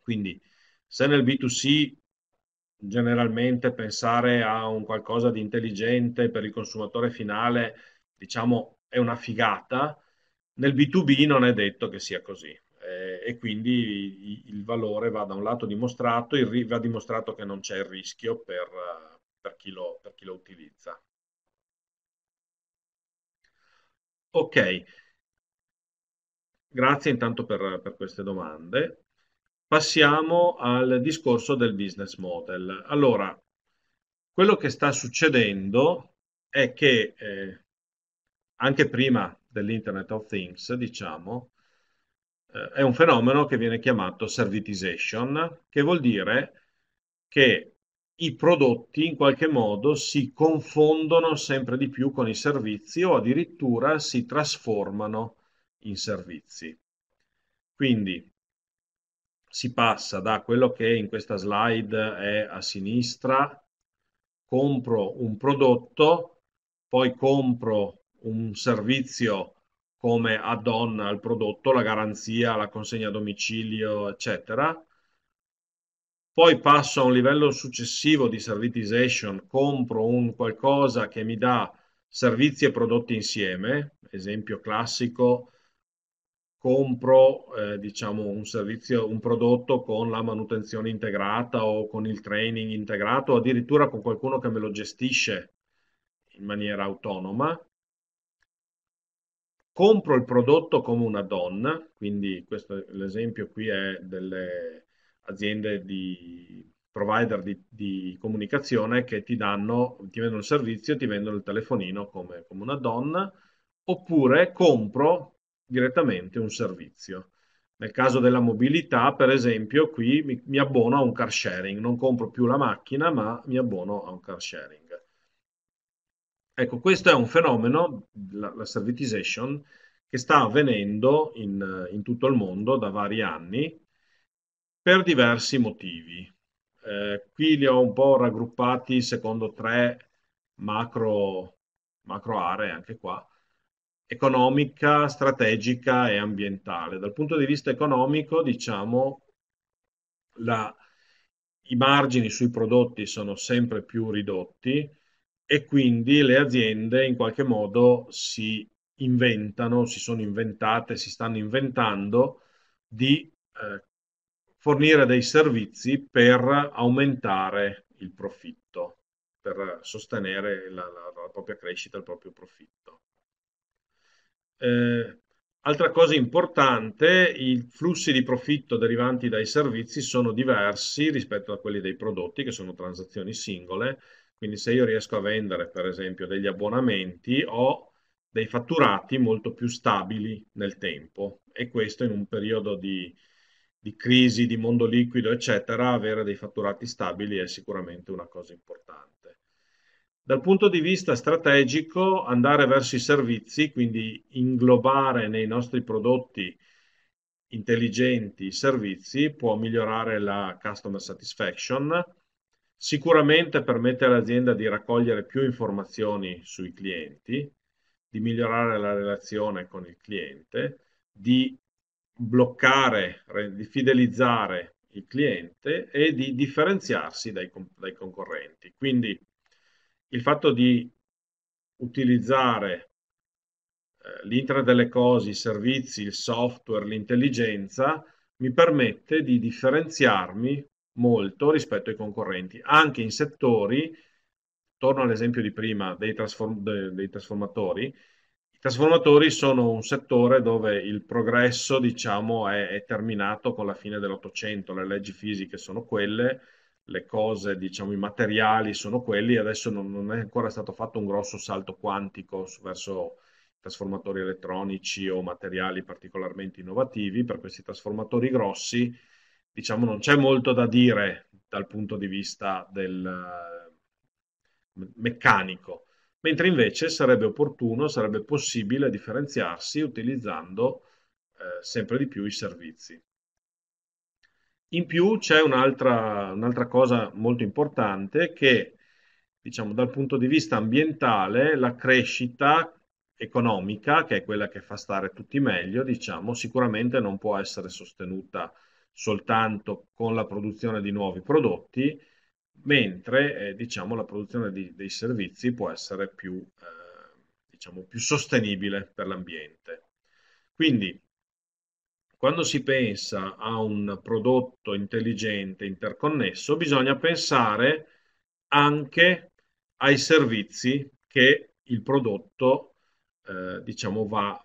Speaker 1: Quindi se nel B2C generalmente pensare a un qualcosa di intelligente per il consumatore finale, diciamo, è una figata, nel B2B non è detto che sia così. Eh, e quindi il valore va da un lato dimostrato, il, va dimostrato che non c'è il rischio per, per, chi, lo, per chi lo utilizza. Ok, grazie intanto per, per queste domande. Passiamo al discorso del business model. Allora, quello che sta succedendo è che eh, anche prima dell'Internet of Things, diciamo, eh, è un fenomeno che viene chiamato servitization, che vuol dire che i prodotti in qualche modo si confondono sempre di più con i servizi o addirittura si trasformano in servizi. Quindi si passa da quello che in questa slide è a sinistra, compro un prodotto, poi compro un servizio come add-on al prodotto, la garanzia, la consegna a domicilio, eccetera, poi passo a un livello successivo di servitization, compro un qualcosa che mi dà servizi e prodotti insieme, esempio classico, compro eh, diciamo un servizio, un prodotto con la manutenzione integrata o con il training integrato, addirittura con qualcuno che me lo gestisce in maniera autonoma. Compro il prodotto come una donna, quindi questo l'esempio qui è delle, aziende di provider di, di comunicazione che ti danno, ti vendono il servizio, ti vendono il telefonino come, come una donna, oppure compro direttamente un servizio. Nel caso della mobilità, per esempio, qui mi, mi, abbono a un car sharing, non compro più la macchina, ma mi abbono a un car sharing. Ecco, questo è un fenomeno, la, la servitization, che sta avvenendo in, in tutto il mondo da vari anni per diversi motivi. Eh, qui li ho un po' raggruppati secondo tre macro, macro aree, anche qua, economica, strategica e ambientale. Dal punto di vista economico, diciamo, la, i margini sui prodotti sono sempre più ridotti e quindi le aziende in qualche modo si inventano, si sono inventate, si stanno inventando di eh, fornire dei servizi per aumentare il profitto, per sostenere la, la, la propria crescita, il proprio profitto. Eh, altra cosa importante, i flussi di profitto derivanti dai servizi sono diversi rispetto a quelli dei prodotti, che sono transazioni singole, quindi se io riesco a vendere per esempio degli abbonamenti ho dei fatturati molto più stabili nel tempo e questo in un periodo di di crisi, di mondo liquido, eccetera, avere dei fatturati stabili è sicuramente una cosa importante. Dal punto di vista strategico, andare verso i servizi, quindi inglobare nei nostri prodotti intelligenti i servizi, può migliorare la customer satisfaction, sicuramente permette all'azienda di raccogliere più informazioni sui clienti, di migliorare la relazione con il cliente, di bloccare, di fidelizzare il cliente e di differenziarsi dai, dai concorrenti. Quindi il fatto di utilizzare eh, l'internet delle cose, i servizi, il software, l'intelligenza, mi permette di differenziarmi molto rispetto ai concorrenti, anche in settori, torno all'esempio di prima dei, trasform- dei trasformatori, trasformatori sono un settore dove il progresso, diciamo, è, è terminato con la fine dell'Ottocento, le leggi fisiche sono quelle, le cose, diciamo, i materiali sono quelli, adesso non, non, è ancora stato fatto un grosso salto quantico verso trasformatori elettronici o materiali particolarmente innovativi, per questi trasformatori grossi, diciamo, non c'è molto da dire dal punto di vista del eh, meccanico mentre invece sarebbe opportuno, sarebbe possibile differenziarsi utilizzando eh, sempre di più i servizi. In più c'è un'altra, un'altra cosa molto importante che diciamo, dal punto di vista ambientale la crescita economica, che è quella che fa stare tutti meglio, diciamo, sicuramente non può essere sostenuta soltanto con la produzione di nuovi prodotti, mentre eh, diciamo, la produzione di, dei servizi può essere più, eh, diciamo, più sostenibile per l'ambiente. Quindi, quando si pensa a un prodotto intelligente, interconnesso, bisogna pensare anche ai servizi che il prodotto eh, diciamo, va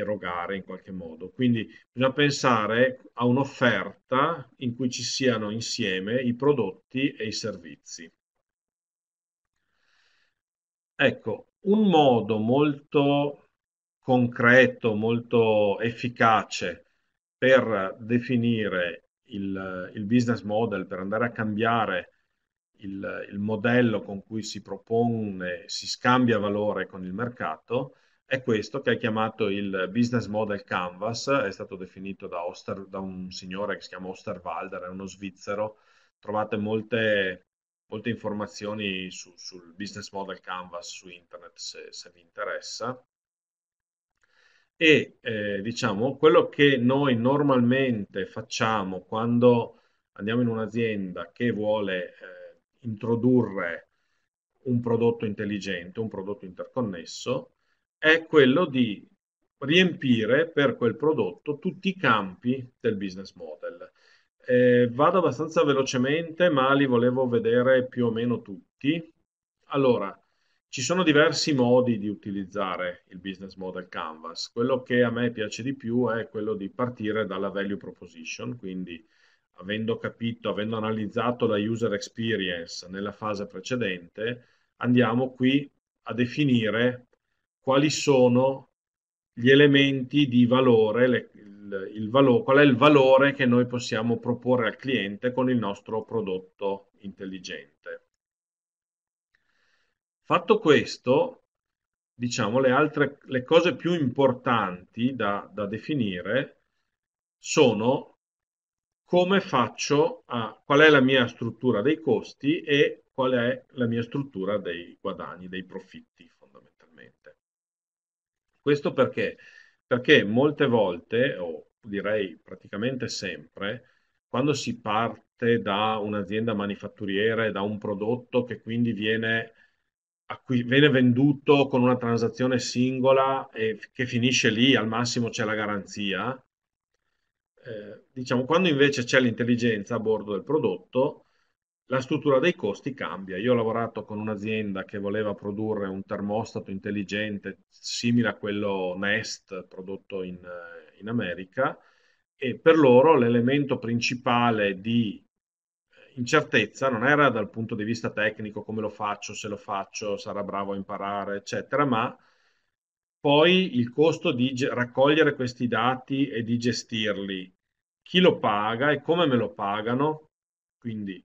Speaker 1: erogare in qualche modo. Quindi bisogna pensare a un'offerta in cui ci siano insieme i prodotti e i servizi. Ecco, un modo molto concreto, molto efficace per definire il, il business model, per andare a cambiare il, il modello con cui si propone, si scambia valore con il mercato, è questo che è chiamato il business model canvas, è stato definito da, Oster, da un signore che si chiama Osterwalder, è uno svizzero. Trovate molte, molte informazioni su, sul business model canvas su internet se, se vi interessa. E eh, diciamo quello che noi normalmente facciamo quando andiamo in un'azienda che vuole eh, introdurre un prodotto intelligente, un prodotto interconnesso, è quello di riempire per quel prodotto tutti i campi del business model. Eh, vado abbastanza velocemente, ma li volevo vedere più o meno tutti. Allora, ci sono diversi modi di utilizzare il business model canvas. Quello che a me piace di più è quello di partire dalla value proposition, quindi avendo capito, avendo analizzato la user experience nella fase precedente, andiamo qui a definire quali sono gli elementi di valore, le, il, il valo, qual è il valore che noi possiamo proporre al cliente con il nostro prodotto intelligente. Fatto questo, diciamo, le, altre, le cose più importanti da, da definire sono come faccio a, qual è la mia struttura dei costi e qual è la mia struttura dei guadagni, dei profitti questo perché? Perché molte volte, o direi praticamente sempre, quando si parte da un'azienda manifatturiera e da un prodotto che quindi viene, acqui- viene venduto con una transazione singola e f- che finisce lì, al massimo c'è la garanzia, eh, diciamo, quando invece c'è l'intelligenza a bordo del prodotto, la struttura dei costi cambia. Io ho lavorato con un'azienda che voleva produrre un termostato intelligente simile a quello Nest prodotto in, eh, in America e per loro l'elemento principale di eh, incertezza non era dal punto di vista tecnico come lo faccio, se lo faccio, sarà bravo a imparare, eccetera, ma poi il costo di raccogliere questi dati e di gestirli, chi lo paga e come me lo pagano, quindi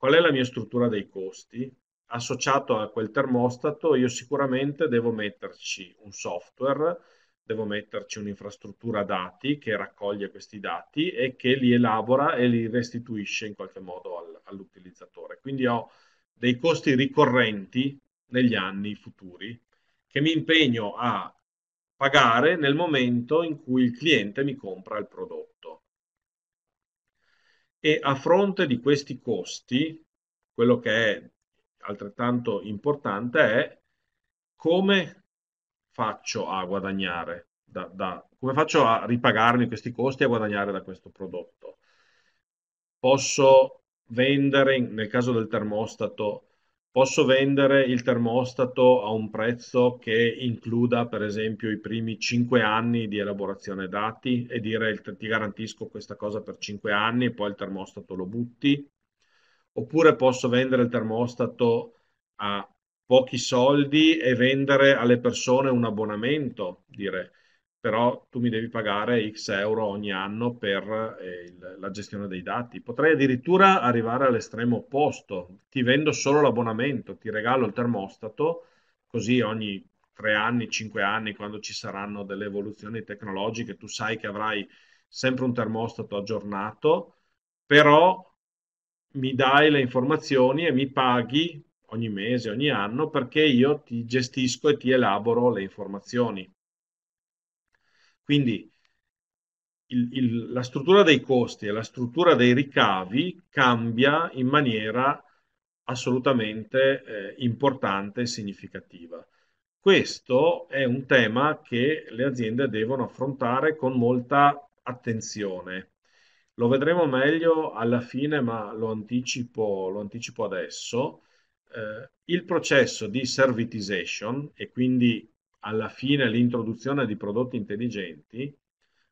Speaker 1: qual è la mia struttura dei costi? Associato a quel termostato io sicuramente devo metterci un software, devo metterci un'infrastruttura dati che raccoglie questi dati e che li elabora e li restituisce in qualche modo al, all'utilizzatore. Quindi ho dei costi ricorrenti negli anni futuri che mi impegno a pagare nel momento in cui il cliente mi compra il prodotto e a fronte di questi costi, quello che è altrettanto importante è come faccio a guadagnare, da, da, come faccio a ripagarmi questi costi e a guadagnare da questo prodotto. Posso vendere, nel caso del termostato, posso vendere il termostato a un prezzo che includa per esempio i primi 5 anni di elaborazione dati e dire ti garantisco questa cosa per 5 anni e poi il termostato lo butti, oppure posso vendere il termostato a pochi soldi e vendere alle persone un abbonamento, dire però tu mi devi pagare X euro ogni anno per eh, il, la gestione dei dati. Potrei addirittura arrivare all'estremo opposto, ti vendo solo l'abbonamento, ti regalo il termostato, così ogni tre anni, cinque anni, quando ci saranno delle evoluzioni tecnologiche, tu sai che avrai sempre un termostato aggiornato, però mi dai le informazioni e mi paghi ogni mese, ogni anno, perché io ti gestisco e ti elaboro le informazioni quindi il, il, la struttura dei costi e la struttura dei ricavi cambia in maniera assolutamente eh, importante e significativa. Questo è un tema che le aziende devono affrontare con molta attenzione. Lo vedremo meglio alla fine, ma lo anticipo, lo anticipo adesso. Eh, il processo di servitization e quindi alla fine l'introduzione di prodotti intelligenti,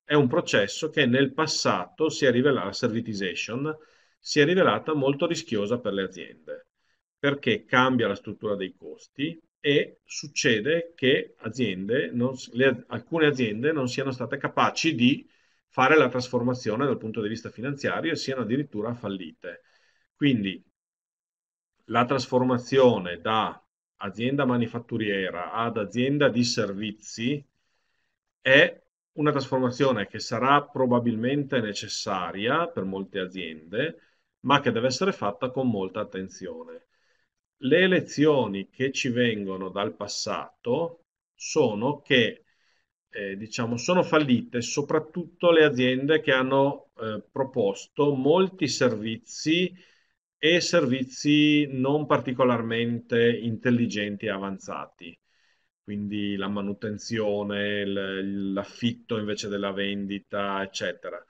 Speaker 1: è un processo che nel passato si è rivelato, la servitization si è rivelata molto rischiosa per le aziende perché cambia la struttura dei costi e succede che aziende non, le, alcune aziende non siano state capaci di fare la trasformazione dal punto di vista finanziario e siano addirittura fallite. Quindi la trasformazione da azienda manifatturiera ad azienda di servizi è una trasformazione che sarà probabilmente necessaria per molte aziende, ma che deve essere fatta con molta attenzione. Le lezioni che ci vengono dal passato sono che eh, diciamo, sono fallite soprattutto le aziende che hanno eh, proposto molti servizi e servizi non particolarmente intelligenti e avanzati. Quindi la manutenzione, l'affitto invece della vendita, eccetera.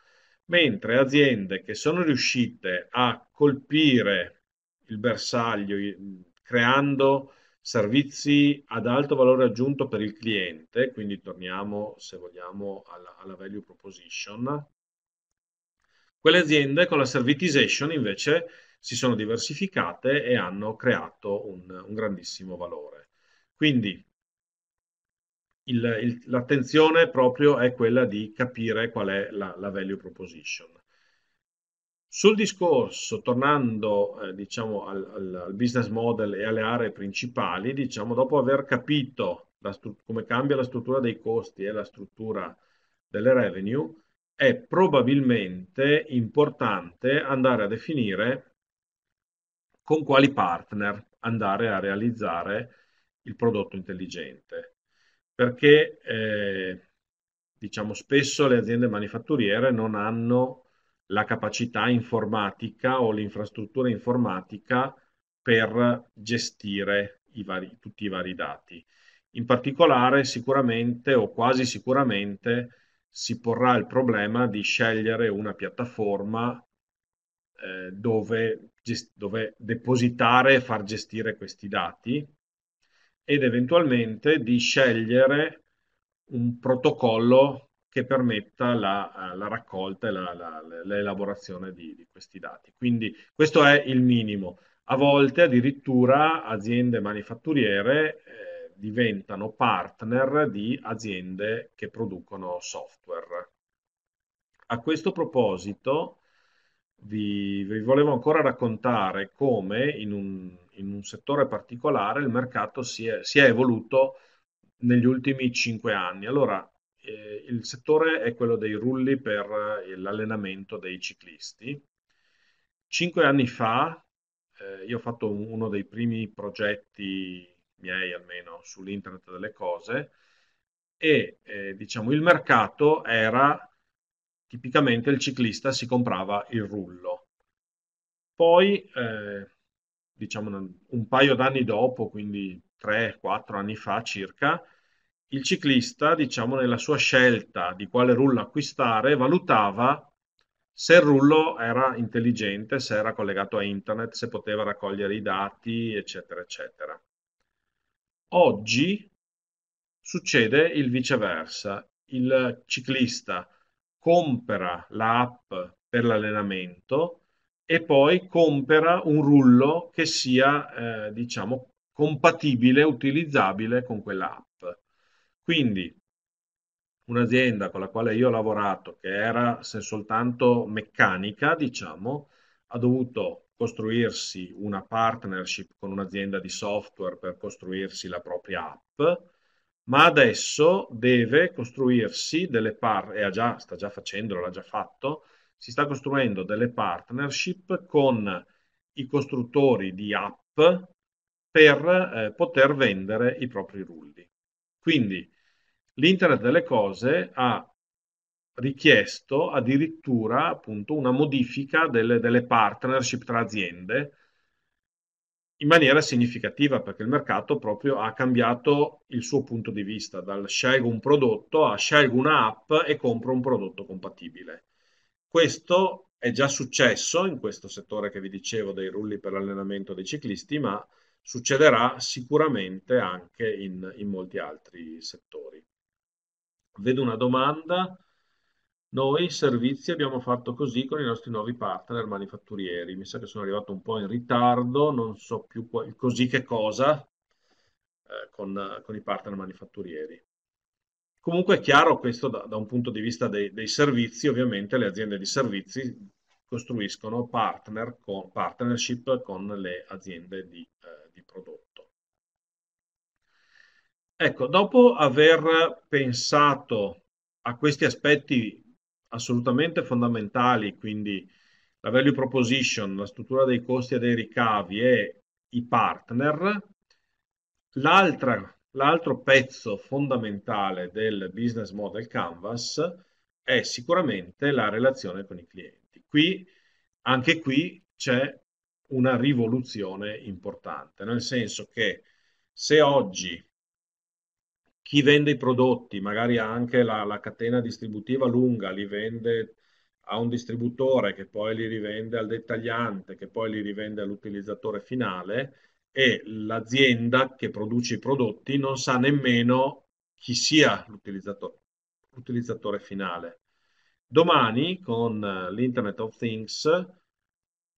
Speaker 1: Mentre aziende che sono riuscite a colpire il bersaglio creando servizi ad alto valore aggiunto per il cliente, quindi torniamo se vogliamo alla, alla value proposition, quelle aziende con la servitization invece si sono diversificate e hanno creato un, un grandissimo valore. Quindi il, il, l'attenzione proprio è quella di capire qual è la, la value proposition. Sul discorso, tornando eh, diciamo al, al, al, business model e alle aree principali, diciamo, dopo aver capito stru- come cambia la struttura dei costi e la struttura delle revenue, è probabilmente importante andare a definire con quali partner andare a realizzare il prodotto intelligente. Perché eh, diciamo spesso le aziende manifatturiere non hanno la capacità informatica o l'infrastruttura informatica per gestire i vari, tutti i vari dati. In particolare, sicuramente o quasi sicuramente si porrà il problema di scegliere una piattaforma eh, dove gest- dove depositare e far gestire questi dati ed eventualmente di scegliere un protocollo che permetta la, la raccolta e la, la, l'elaborazione di, di questi dati. Quindi questo è il minimo. A volte addirittura aziende manifatturiere eh, diventano partner di aziende che producono software. A questo proposito vi, vi volevo ancora raccontare come in un, in un settore particolare il mercato si è, si è evoluto negli ultimi cinque anni. Allora, eh, il settore è quello dei rulli per eh, l'allenamento dei ciclisti. Cinque anni fa eh, io ho fatto un, uno dei primi progetti miei almeno sull'internet delle cose e eh, diciamo il mercato era Tipicamente il ciclista si comprava il rullo. Poi, eh, diciamo un, un paio d'anni dopo, quindi 3-4 anni fa circa, il ciclista, diciamo, nella sua scelta di quale rullo acquistare, valutava se il rullo era intelligente, se era collegato a internet, se poteva raccogliere i dati, eccetera, eccetera. Oggi succede il viceversa. Il ciclista compra l'app per l'allenamento e poi compra un rullo che sia, eh, diciamo, compatibile, utilizzabile con quell'app. Quindi un'azienda con la quale io ho lavorato, che era se soltanto meccanica, diciamo, ha dovuto costruirsi una partnership con un'azienda di software per costruirsi la propria app ma adesso deve costruirsi delle partnership, e già, sta già facendo, l'ha già fatto, si sta costruendo delle partnership con i costruttori di app per eh, poter vendere i propri rulli. Quindi l'Internet delle cose ha richiesto addirittura appunto, una modifica delle, delle partnership tra aziende in maniera significativa perché il mercato proprio ha cambiato il suo punto di vista dal scelgo un prodotto a scelgo una app e compro un prodotto compatibile. Questo è già successo in questo settore che vi dicevo dei rulli per l'allenamento dei ciclisti, ma succederà sicuramente anche in, in molti altri settori. Vedo una domanda. Noi servizi abbiamo fatto così con i nostri nuovi partner manifatturieri. Mi sa che sono arrivato un po' in ritardo, non so più così che cosa, eh, con, con, i partner manifatturieri. Comunque è chiaro questo da, da un punto di vista dei, dei, servizi, ovviamente le aziende di servizi costruiscono partner con, partnership con le aziende di, eh, di prodotto. Ecco, dopo aver pensato a questi aspetti assolutamente fondamentali, quindi la value proposition, la struttura dei costi e dei ricavi e i partner. l'altro pezzo fondamentale del business model canvas è sicuramente la relazione con i clienti. Qui, anche qui c'è una rivoluzione importante, nel senso che se oggi chi vende i prodotti, magari ha anche la, la catena distributiva lunga, li vende a un distributore che poi li rivende al dettagliante, che poi li rivende all'utilizzatore finale e l'azienda che produce i prodotti non sa nemmeno chi sia l'utilizzatore, l'utilizzatore finale. Domani con eh, l'Internet of Things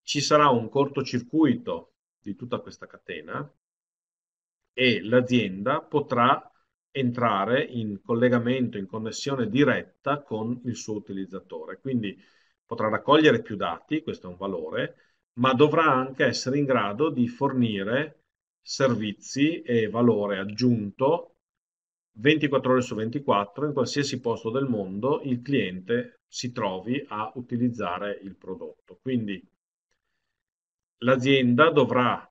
Speaker 1: ci sarà un cortocircuito di tutta questa catena e l'azienda potrà entrare in collegamento, in connessione diretta con il suo utilizzatore. Quindi potrà raccogliere più dati, questo è un valore, ma dovrà anche essere in grado di fornire servizi e valore aggiunto 24 ore su 24 in qualsiasi posto del mondo il cliente si trovi a utilizzare il prodotto. Quindi l'azienda dovrà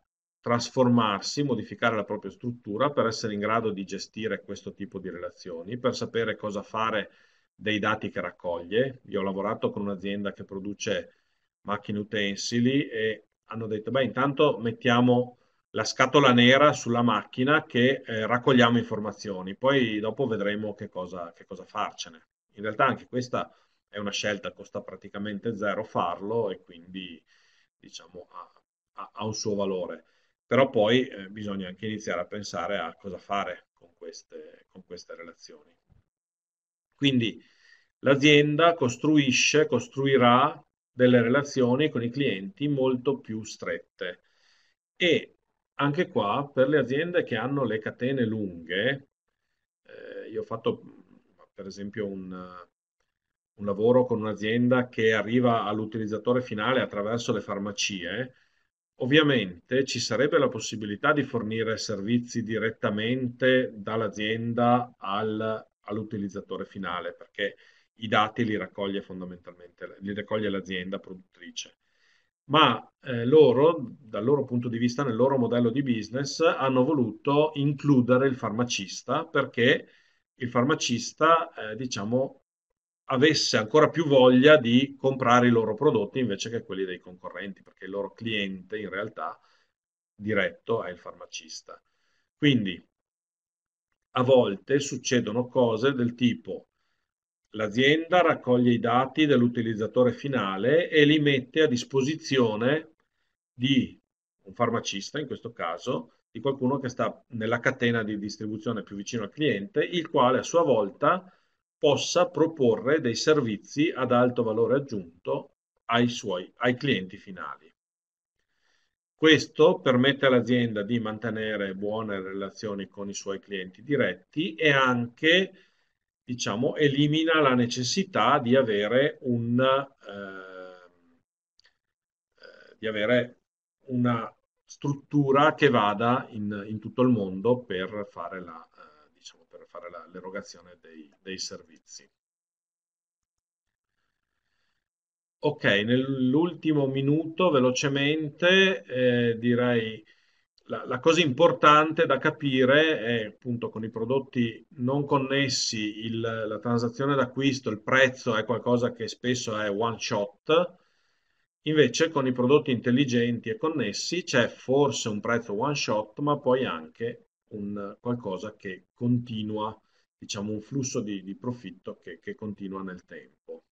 Speaker 1: trasformarsi, modificare la propria struttura per essere in grado di gestire questo tipo di relazioni, per sapere cosa fare dei dati che raccoglie. Io ho lavorato con un'azienda che produce macchine utensili e hanno detto, beh, intanto mettiamo la scatola nera sulla macchina che eh, raccogliamo informazioni, poi dopo vedremo che cosa, che cosa farcene. In realtà anche questa è una scelta, costa praticamente zero farlo e quindi diciamo ha, ha, ha un suo valore però poi eh, bisogna anche iniziare a pensare a cosa fare con queste, con queste relazioni. Quindi l'azienda costruisce, costruirà delle relazioni con i clienti molto più strette e anche qua per le aziende che hanno le catene lunghe, eh, io ho fatto per esempio un, un lavoro con un'azienda che arriva all'utilizzatore finale attraverso le farmacie, Ovviamente ci sarebbe la possibilità di fornire servizi direttamente dall'azienda al, all'utilizzatore finale, perché i dati li raccoglie fondamentalmente, li raccoglie l'azienda produttrice. Ma eh, loro, dal loro punto di vista, nel loro modello di business, hanno voluto includere il farmacista perché il farmacista, eh, diciamo, avesse ancora più voglia di comprare i loro prodotti invece che quelli dei concorrenti, perché il loro cliente in realtà diretto è il farmacista. Quindi a volte succedono cose del tipo l'azienda raccoglie i dati dell'utilizzatore finale e li mette a disposizione di un farmacista, in questo caso, di qualcuno che sta nella catena di distribuzione più vicino al cliente, il quale a sua volta possa proporre dei servizi ad alto valore aggiunto ai suoi ai clienti finali. Questo permette all'azienda di mantenere buone relazioni con i suoi clienti diretti e anche diciamo elimina la necessità di avere un eh, di avere una struttura che vada in, in tutto il mondo per fare la, fare la, l'erogazione dei, dei servizi. Ok, nell'ultimo minuto, velocemente, eh, direi la, la, cosa importante da capire è appunto con i prodotti non connessi il, la transazione d'acquisto, il prezzo è qualcosa che spesso è one shot, invece con i prodotti intelligenti e connessi c'è forse un prezzo one shot, ma poi anche un qualcosa che continua, diciamo un flusso di, di profitto che, che continua nel tempo.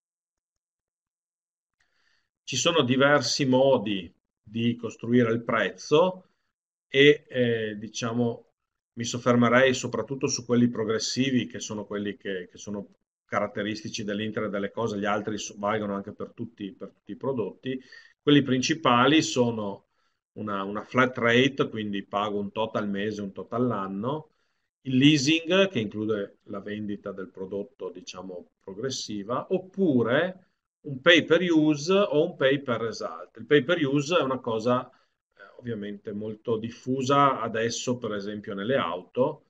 Speaker 1: Ci sono diversi modi di costruire il prezzo e eh, diciamo mi soffermerei soprattutto su quelli progressivi che sono quelli che, che sono caratteristici dell'internet delle cose, gli altri valgono anche per tutti, per tutti i prodotti. Quelli principali sono una, una flat rate, quindi pago un tot al mese, un tot all'anno, il leasing che include la vendita del prodotto, diciamo, progressiva, oppure un pay per use o un pay per result. Il pay per use è una cosa eh, ovviamente molto diffusa adesso, per esempio nelle auto,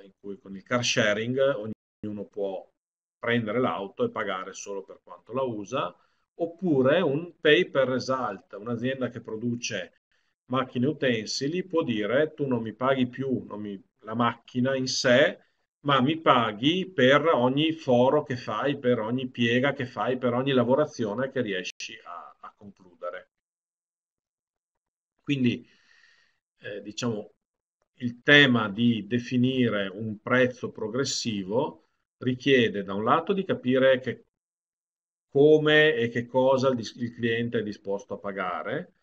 Speaker 1: eh, in cui con il car sharing ognuno può prendere l'auto e pagare solo per quanto la usa, oppure un pay per result, un'azienda che produce macchine utensili può dire tu non mi paghi più mi, la macchina in sé, ma mi paghi per ogni foro che fai, per ogni piega che fai, per ogni lavorazione che riesci a, a concludere. Quindi, eh, diciamo, il tema di definire un prezzo progressivo richiede da un lato di capire che, come e che cosa il, il cliente è disposto a pagare,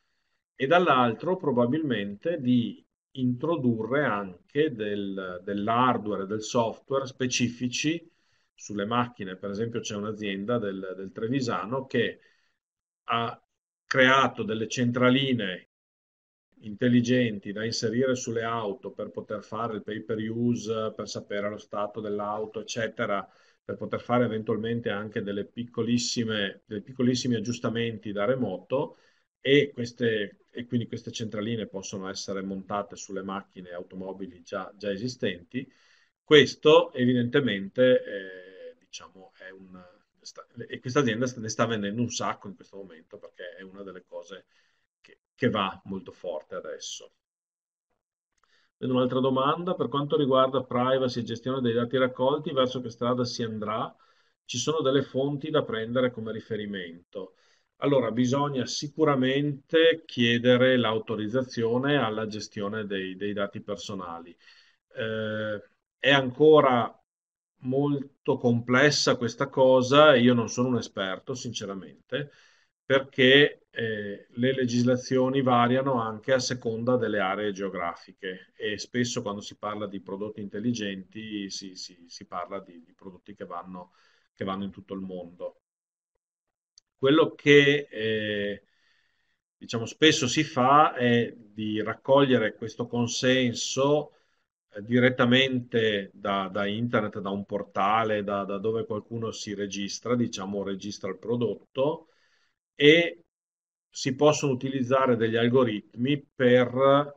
Speaker 1: e dall'altro probabilmente di introdurre anche del, dell'hardware e del software specifici sulle macchine. Per esempio c'è un'azienda del, del Trevisano che ha creato delle centraline intelligenti da inserire sulle auto per poter fare il pay per use, per sapere lo stato dell'auto, eccetera, per poter fare eventualmente anche delle piccolissime, dei piccolissimi aggiustamenti da remoto e, queste, e quindi queste centraline possono essere montate sulle macchine automobili già, già esistenti. Questo evidentemente eh, diciamo è un, sta, e questa azienda ne sta vendendo un sacco in questo momento perché è una delle cose che, che va molto forte adesso. Vedo un'altra domanda. Per quanto riguarda privacy e gestione dei dati raccolti, verso che strada si andrà? Ci sono delle fonti da prendere come riferimento. Allora, bisogna sicuramente chiedere l'autorizzazione alla gestione dei, dei dati personali. Eh, è ancora molto complessa questa cosa, io non sono un esperto, sinceramente, perché eh, le legislazioni variano anche a seconda delle aree geografiche e spesso quando si parla di prodotti intelligenti si, si, si parla di, di prodotti che vanno, che vanno in tutto il mondo quello che eh, diciamo, spesso si fa è di raccogliere questo consenso eh, direttamente da, da, internet, da un portale, da, da, dove qualcuno si registra, diciamo registra il prodotto e si possono utilizzare degli algoritmi per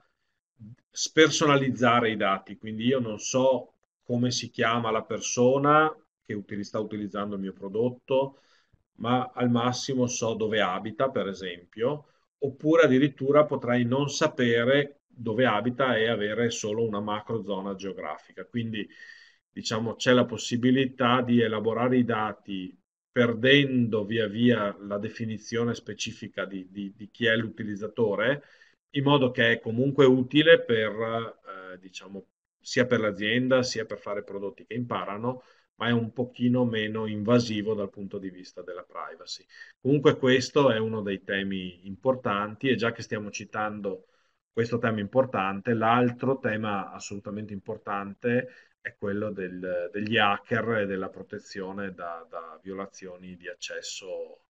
Speaker 1: spersonalizzare i dati, quindi io non so come si chiama la persona che sta utilizzando il mio prodotto, ma al massimo so dove abita, per esempio, oppure addirittura potrei non sapere dove abita e avere solo una macro zona geografica. Quindi diciamo c'è la possibilità di elaborare i dati perdendo via via la definizione specifica di, di, di chi è l'utilizzatore, in modo che è comunque utile per, eh, diciamo, sia per l'azienda sia per fare prodotti che imparano, ma è un pochino meno invasivo dal punto di vista della privacy. Comunque questo è uno dei temi importanti e già che stiamo citando questo tema importante, l'altro tema assolutamente importante è quello del, degli hacker e della protezione da, da violazioni di accesso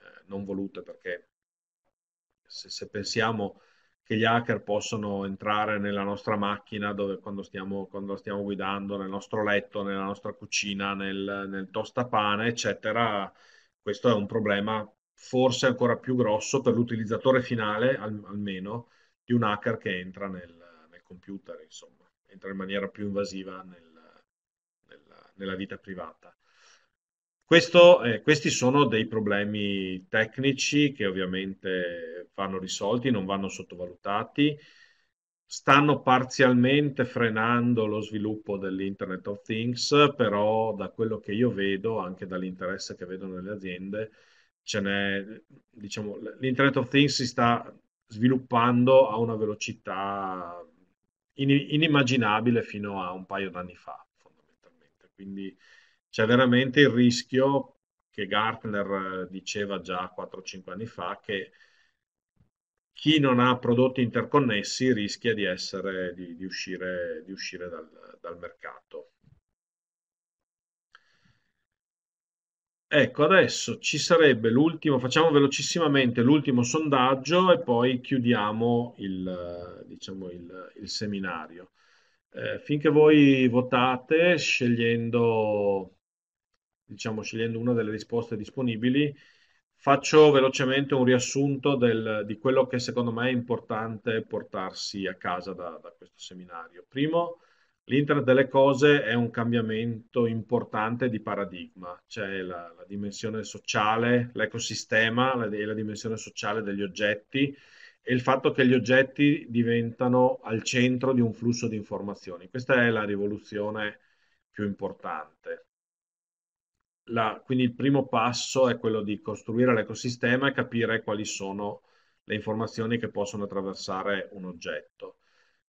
Speaker 1: eh, non volute, perché se, se pensiamo che gli hacker possono entrare nella nostra macchina dove, quando, stiamo, quando stiamo guidando, nel nostro letto, nella nostra cucina, nel, nel tostapane, eccetera. Questo è un problema forse ancora più grosso per l'utilizzatore finale, al, almeno, di un hacker che entra nel, nel, computer, insomma, entra in maniera più invasiva nel, nella, nella vita privata. Questo, eh, questi sono dei problemi tecnici che ovviamente vanno risolti, non vanno sottovalutati, stanno parzialmente frenando lo sviluppo dell'Internet of Things, però da quello che io vedo, anche dall'interesse che vedo nelle aziende, diciamo, l'Internet of Things si sta sviluppando a una velocità inimmaginabile fino a un paio d'anni fa, fondamentalmente. Quindi c'è veramente il rischio che Gartner eh, diceva già 4-5 anni fa che chi non ha prodotti interconnessi rischia di, essere, di, di uscire, di uscire dal, dal mercato. Ecco, adesso ci sarebbe l'ultimo, facciamo velocissimamente l'ultimo sondaggio e poi chiudiamo il, diciamo, il, il seminario. Eh, finché voi votate scegliendo diciamo scegliendo una delle risposte disponibili, faccio velocemente un riassunto del, di quello che secondo me è importante portarsi a casa da, da questo seminario. Primo, L'Internet delle cose è un cambiamento importante di paradigma, cioè la, la dimensione sociale, l'ecosistema la, e la dimensione sociale degli oggetti e il fatto che gli oggetti diventano al centro di un flusso di informazioni. Questa è la rivoluzione più importante la, quindi il primo passo è quello di costruire l'ecosistema e capire quali sono le informazioni che possono attraversare un oggetto.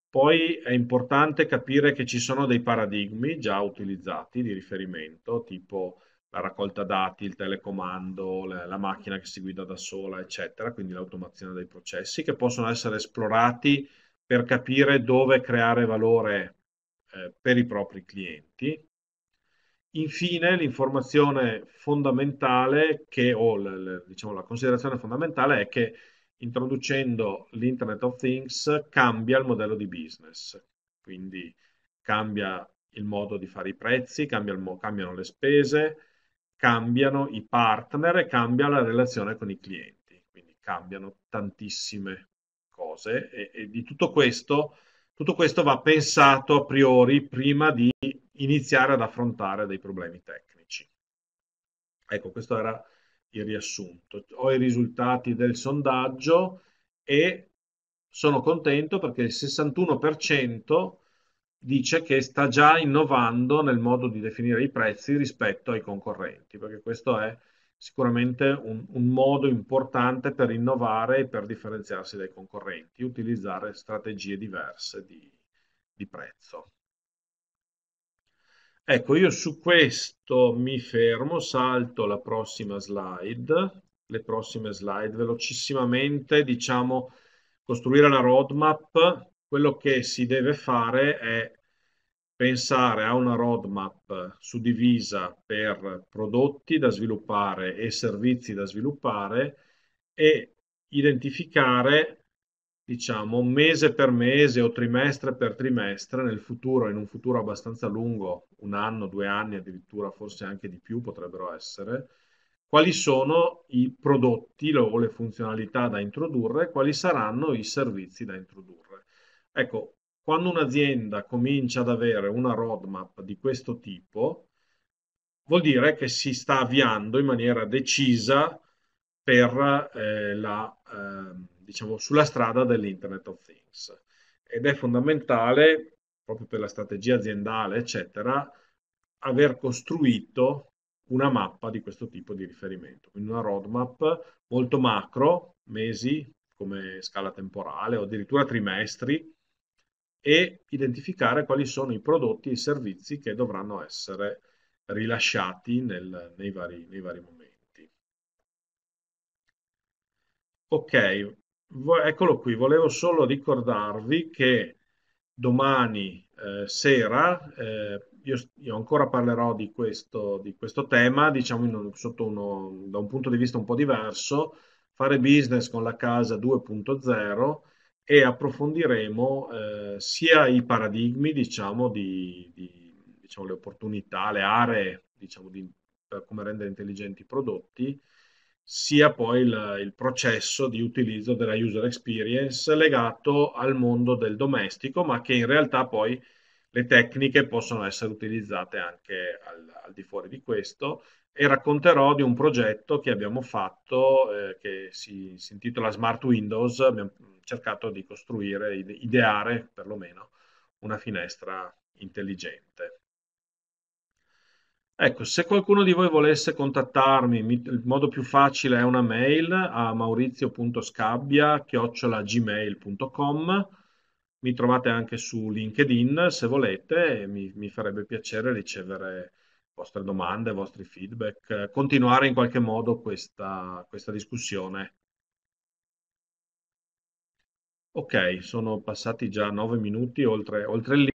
Speaker 1: Poi è importante capire che ci sono dei paradigmi già utilizzati di riferimento, tipo la raccolta dati, il telecomando, la, macchina che si guida da sola, eccetera, quindi l'automazione dei processi, che possono essere esplorati per capire dove creare valore eh, per i propri clienti Infine, l'informazione fondamentale che, o l, diciamo, la considerazione fondamentale è che introducendo l'Internet of Things cambia il modello di business, quindi cambia il modo di fare i prezzi, cambia il, cambiano le spese, cambiano i partner e cambia la relazione con i clienti, quindi cambiano tantissime cose e, e di tutto questo, tutto questo va pensato a priori prima di iniziare ad affrontare dei problemi tecnici. Ecco, questo era il riassunto. Ho i risultati del sondaggio e sono contento perché il 61% dice che sta già innovando nel modo di definire i prezzi rispetto ai concorrenti, perché questo è sicuramente un, un modo importante per innovare e per differenziarsi dai concorrenti, utilizzare strategie diverse di, di prezzo. Ecco, io su questo mi fermo, salto la prossima slide, le prossime slide, velocissimamente, diciamo, costruire la roadmap, quello che si deve fare è pensare a una roadmap suddivisa per prodotti da sviluppare e servizi da sviluppare e identificare diciamo, mese per mese o trimestre per trimestre, nel futuro, in un futuro abbastanza lungo, un anno, due anni, addirittura forse anche di più potrebbero essere, quali sono i prodotti o le funzionalità da introdurre, quali saranno i servizi da introdurre. Ecco, quando un'azienda comincia ad avere una roadmap di questo tipo, vuol dire che si sta avviando in maniera decisa per eh, la... Eh, diciamo, sulla strada dell'Internet of Things. Ed è fondamentale, proprio per la strategia aziendale, eccetera, aver costruito una mappa di questo tipo di riferimento, quindi una roadmap molto macro, mesi come scala temporale o addirittura trimestri, e identificare quali sono i prodotti e i servizi che dovranno essere rilasciati nel, nei, vari, nei vari momenti. Ok, eccolo qui, volevo solo ricordarvi che domani eh, sera, eh, io, io, ancora parlerò di questo, di questo tema, diciamo in, uno, da un punto di vista un po' diverso, fare business con la casa 2.0 e approfondiremo eh, sia i paradigmi, diciamo, di, di diciamo, le opportunità, le aree, diciamo, di, per come rendere intelligenti i prodotti, sia poi il, il, processo di utilizzo della user experience legato al mondo del domestico, ma che in realtà poi le tecniche possono essere utilizzate anche al, al di fuori di questo e racconterò di un progetto che abbiamo fatto eh, che si, si, intitola Smart Windows, abbiamo cercato di costruire, ideare perlomeno una finestra intelligente. Ecco, se qualcuno di voi volesse contattarmi, il modo più facile è una mail a maurizio.scabbia.gmail.com. Mi trovate anche su LinkedIn se volete, e mi, mi farebbe piacere ricevere vostre domande, vostri feedback, continuare in qualche modo questa, questa discussione. Ok, sono passati già nove minuti oltre, oltre il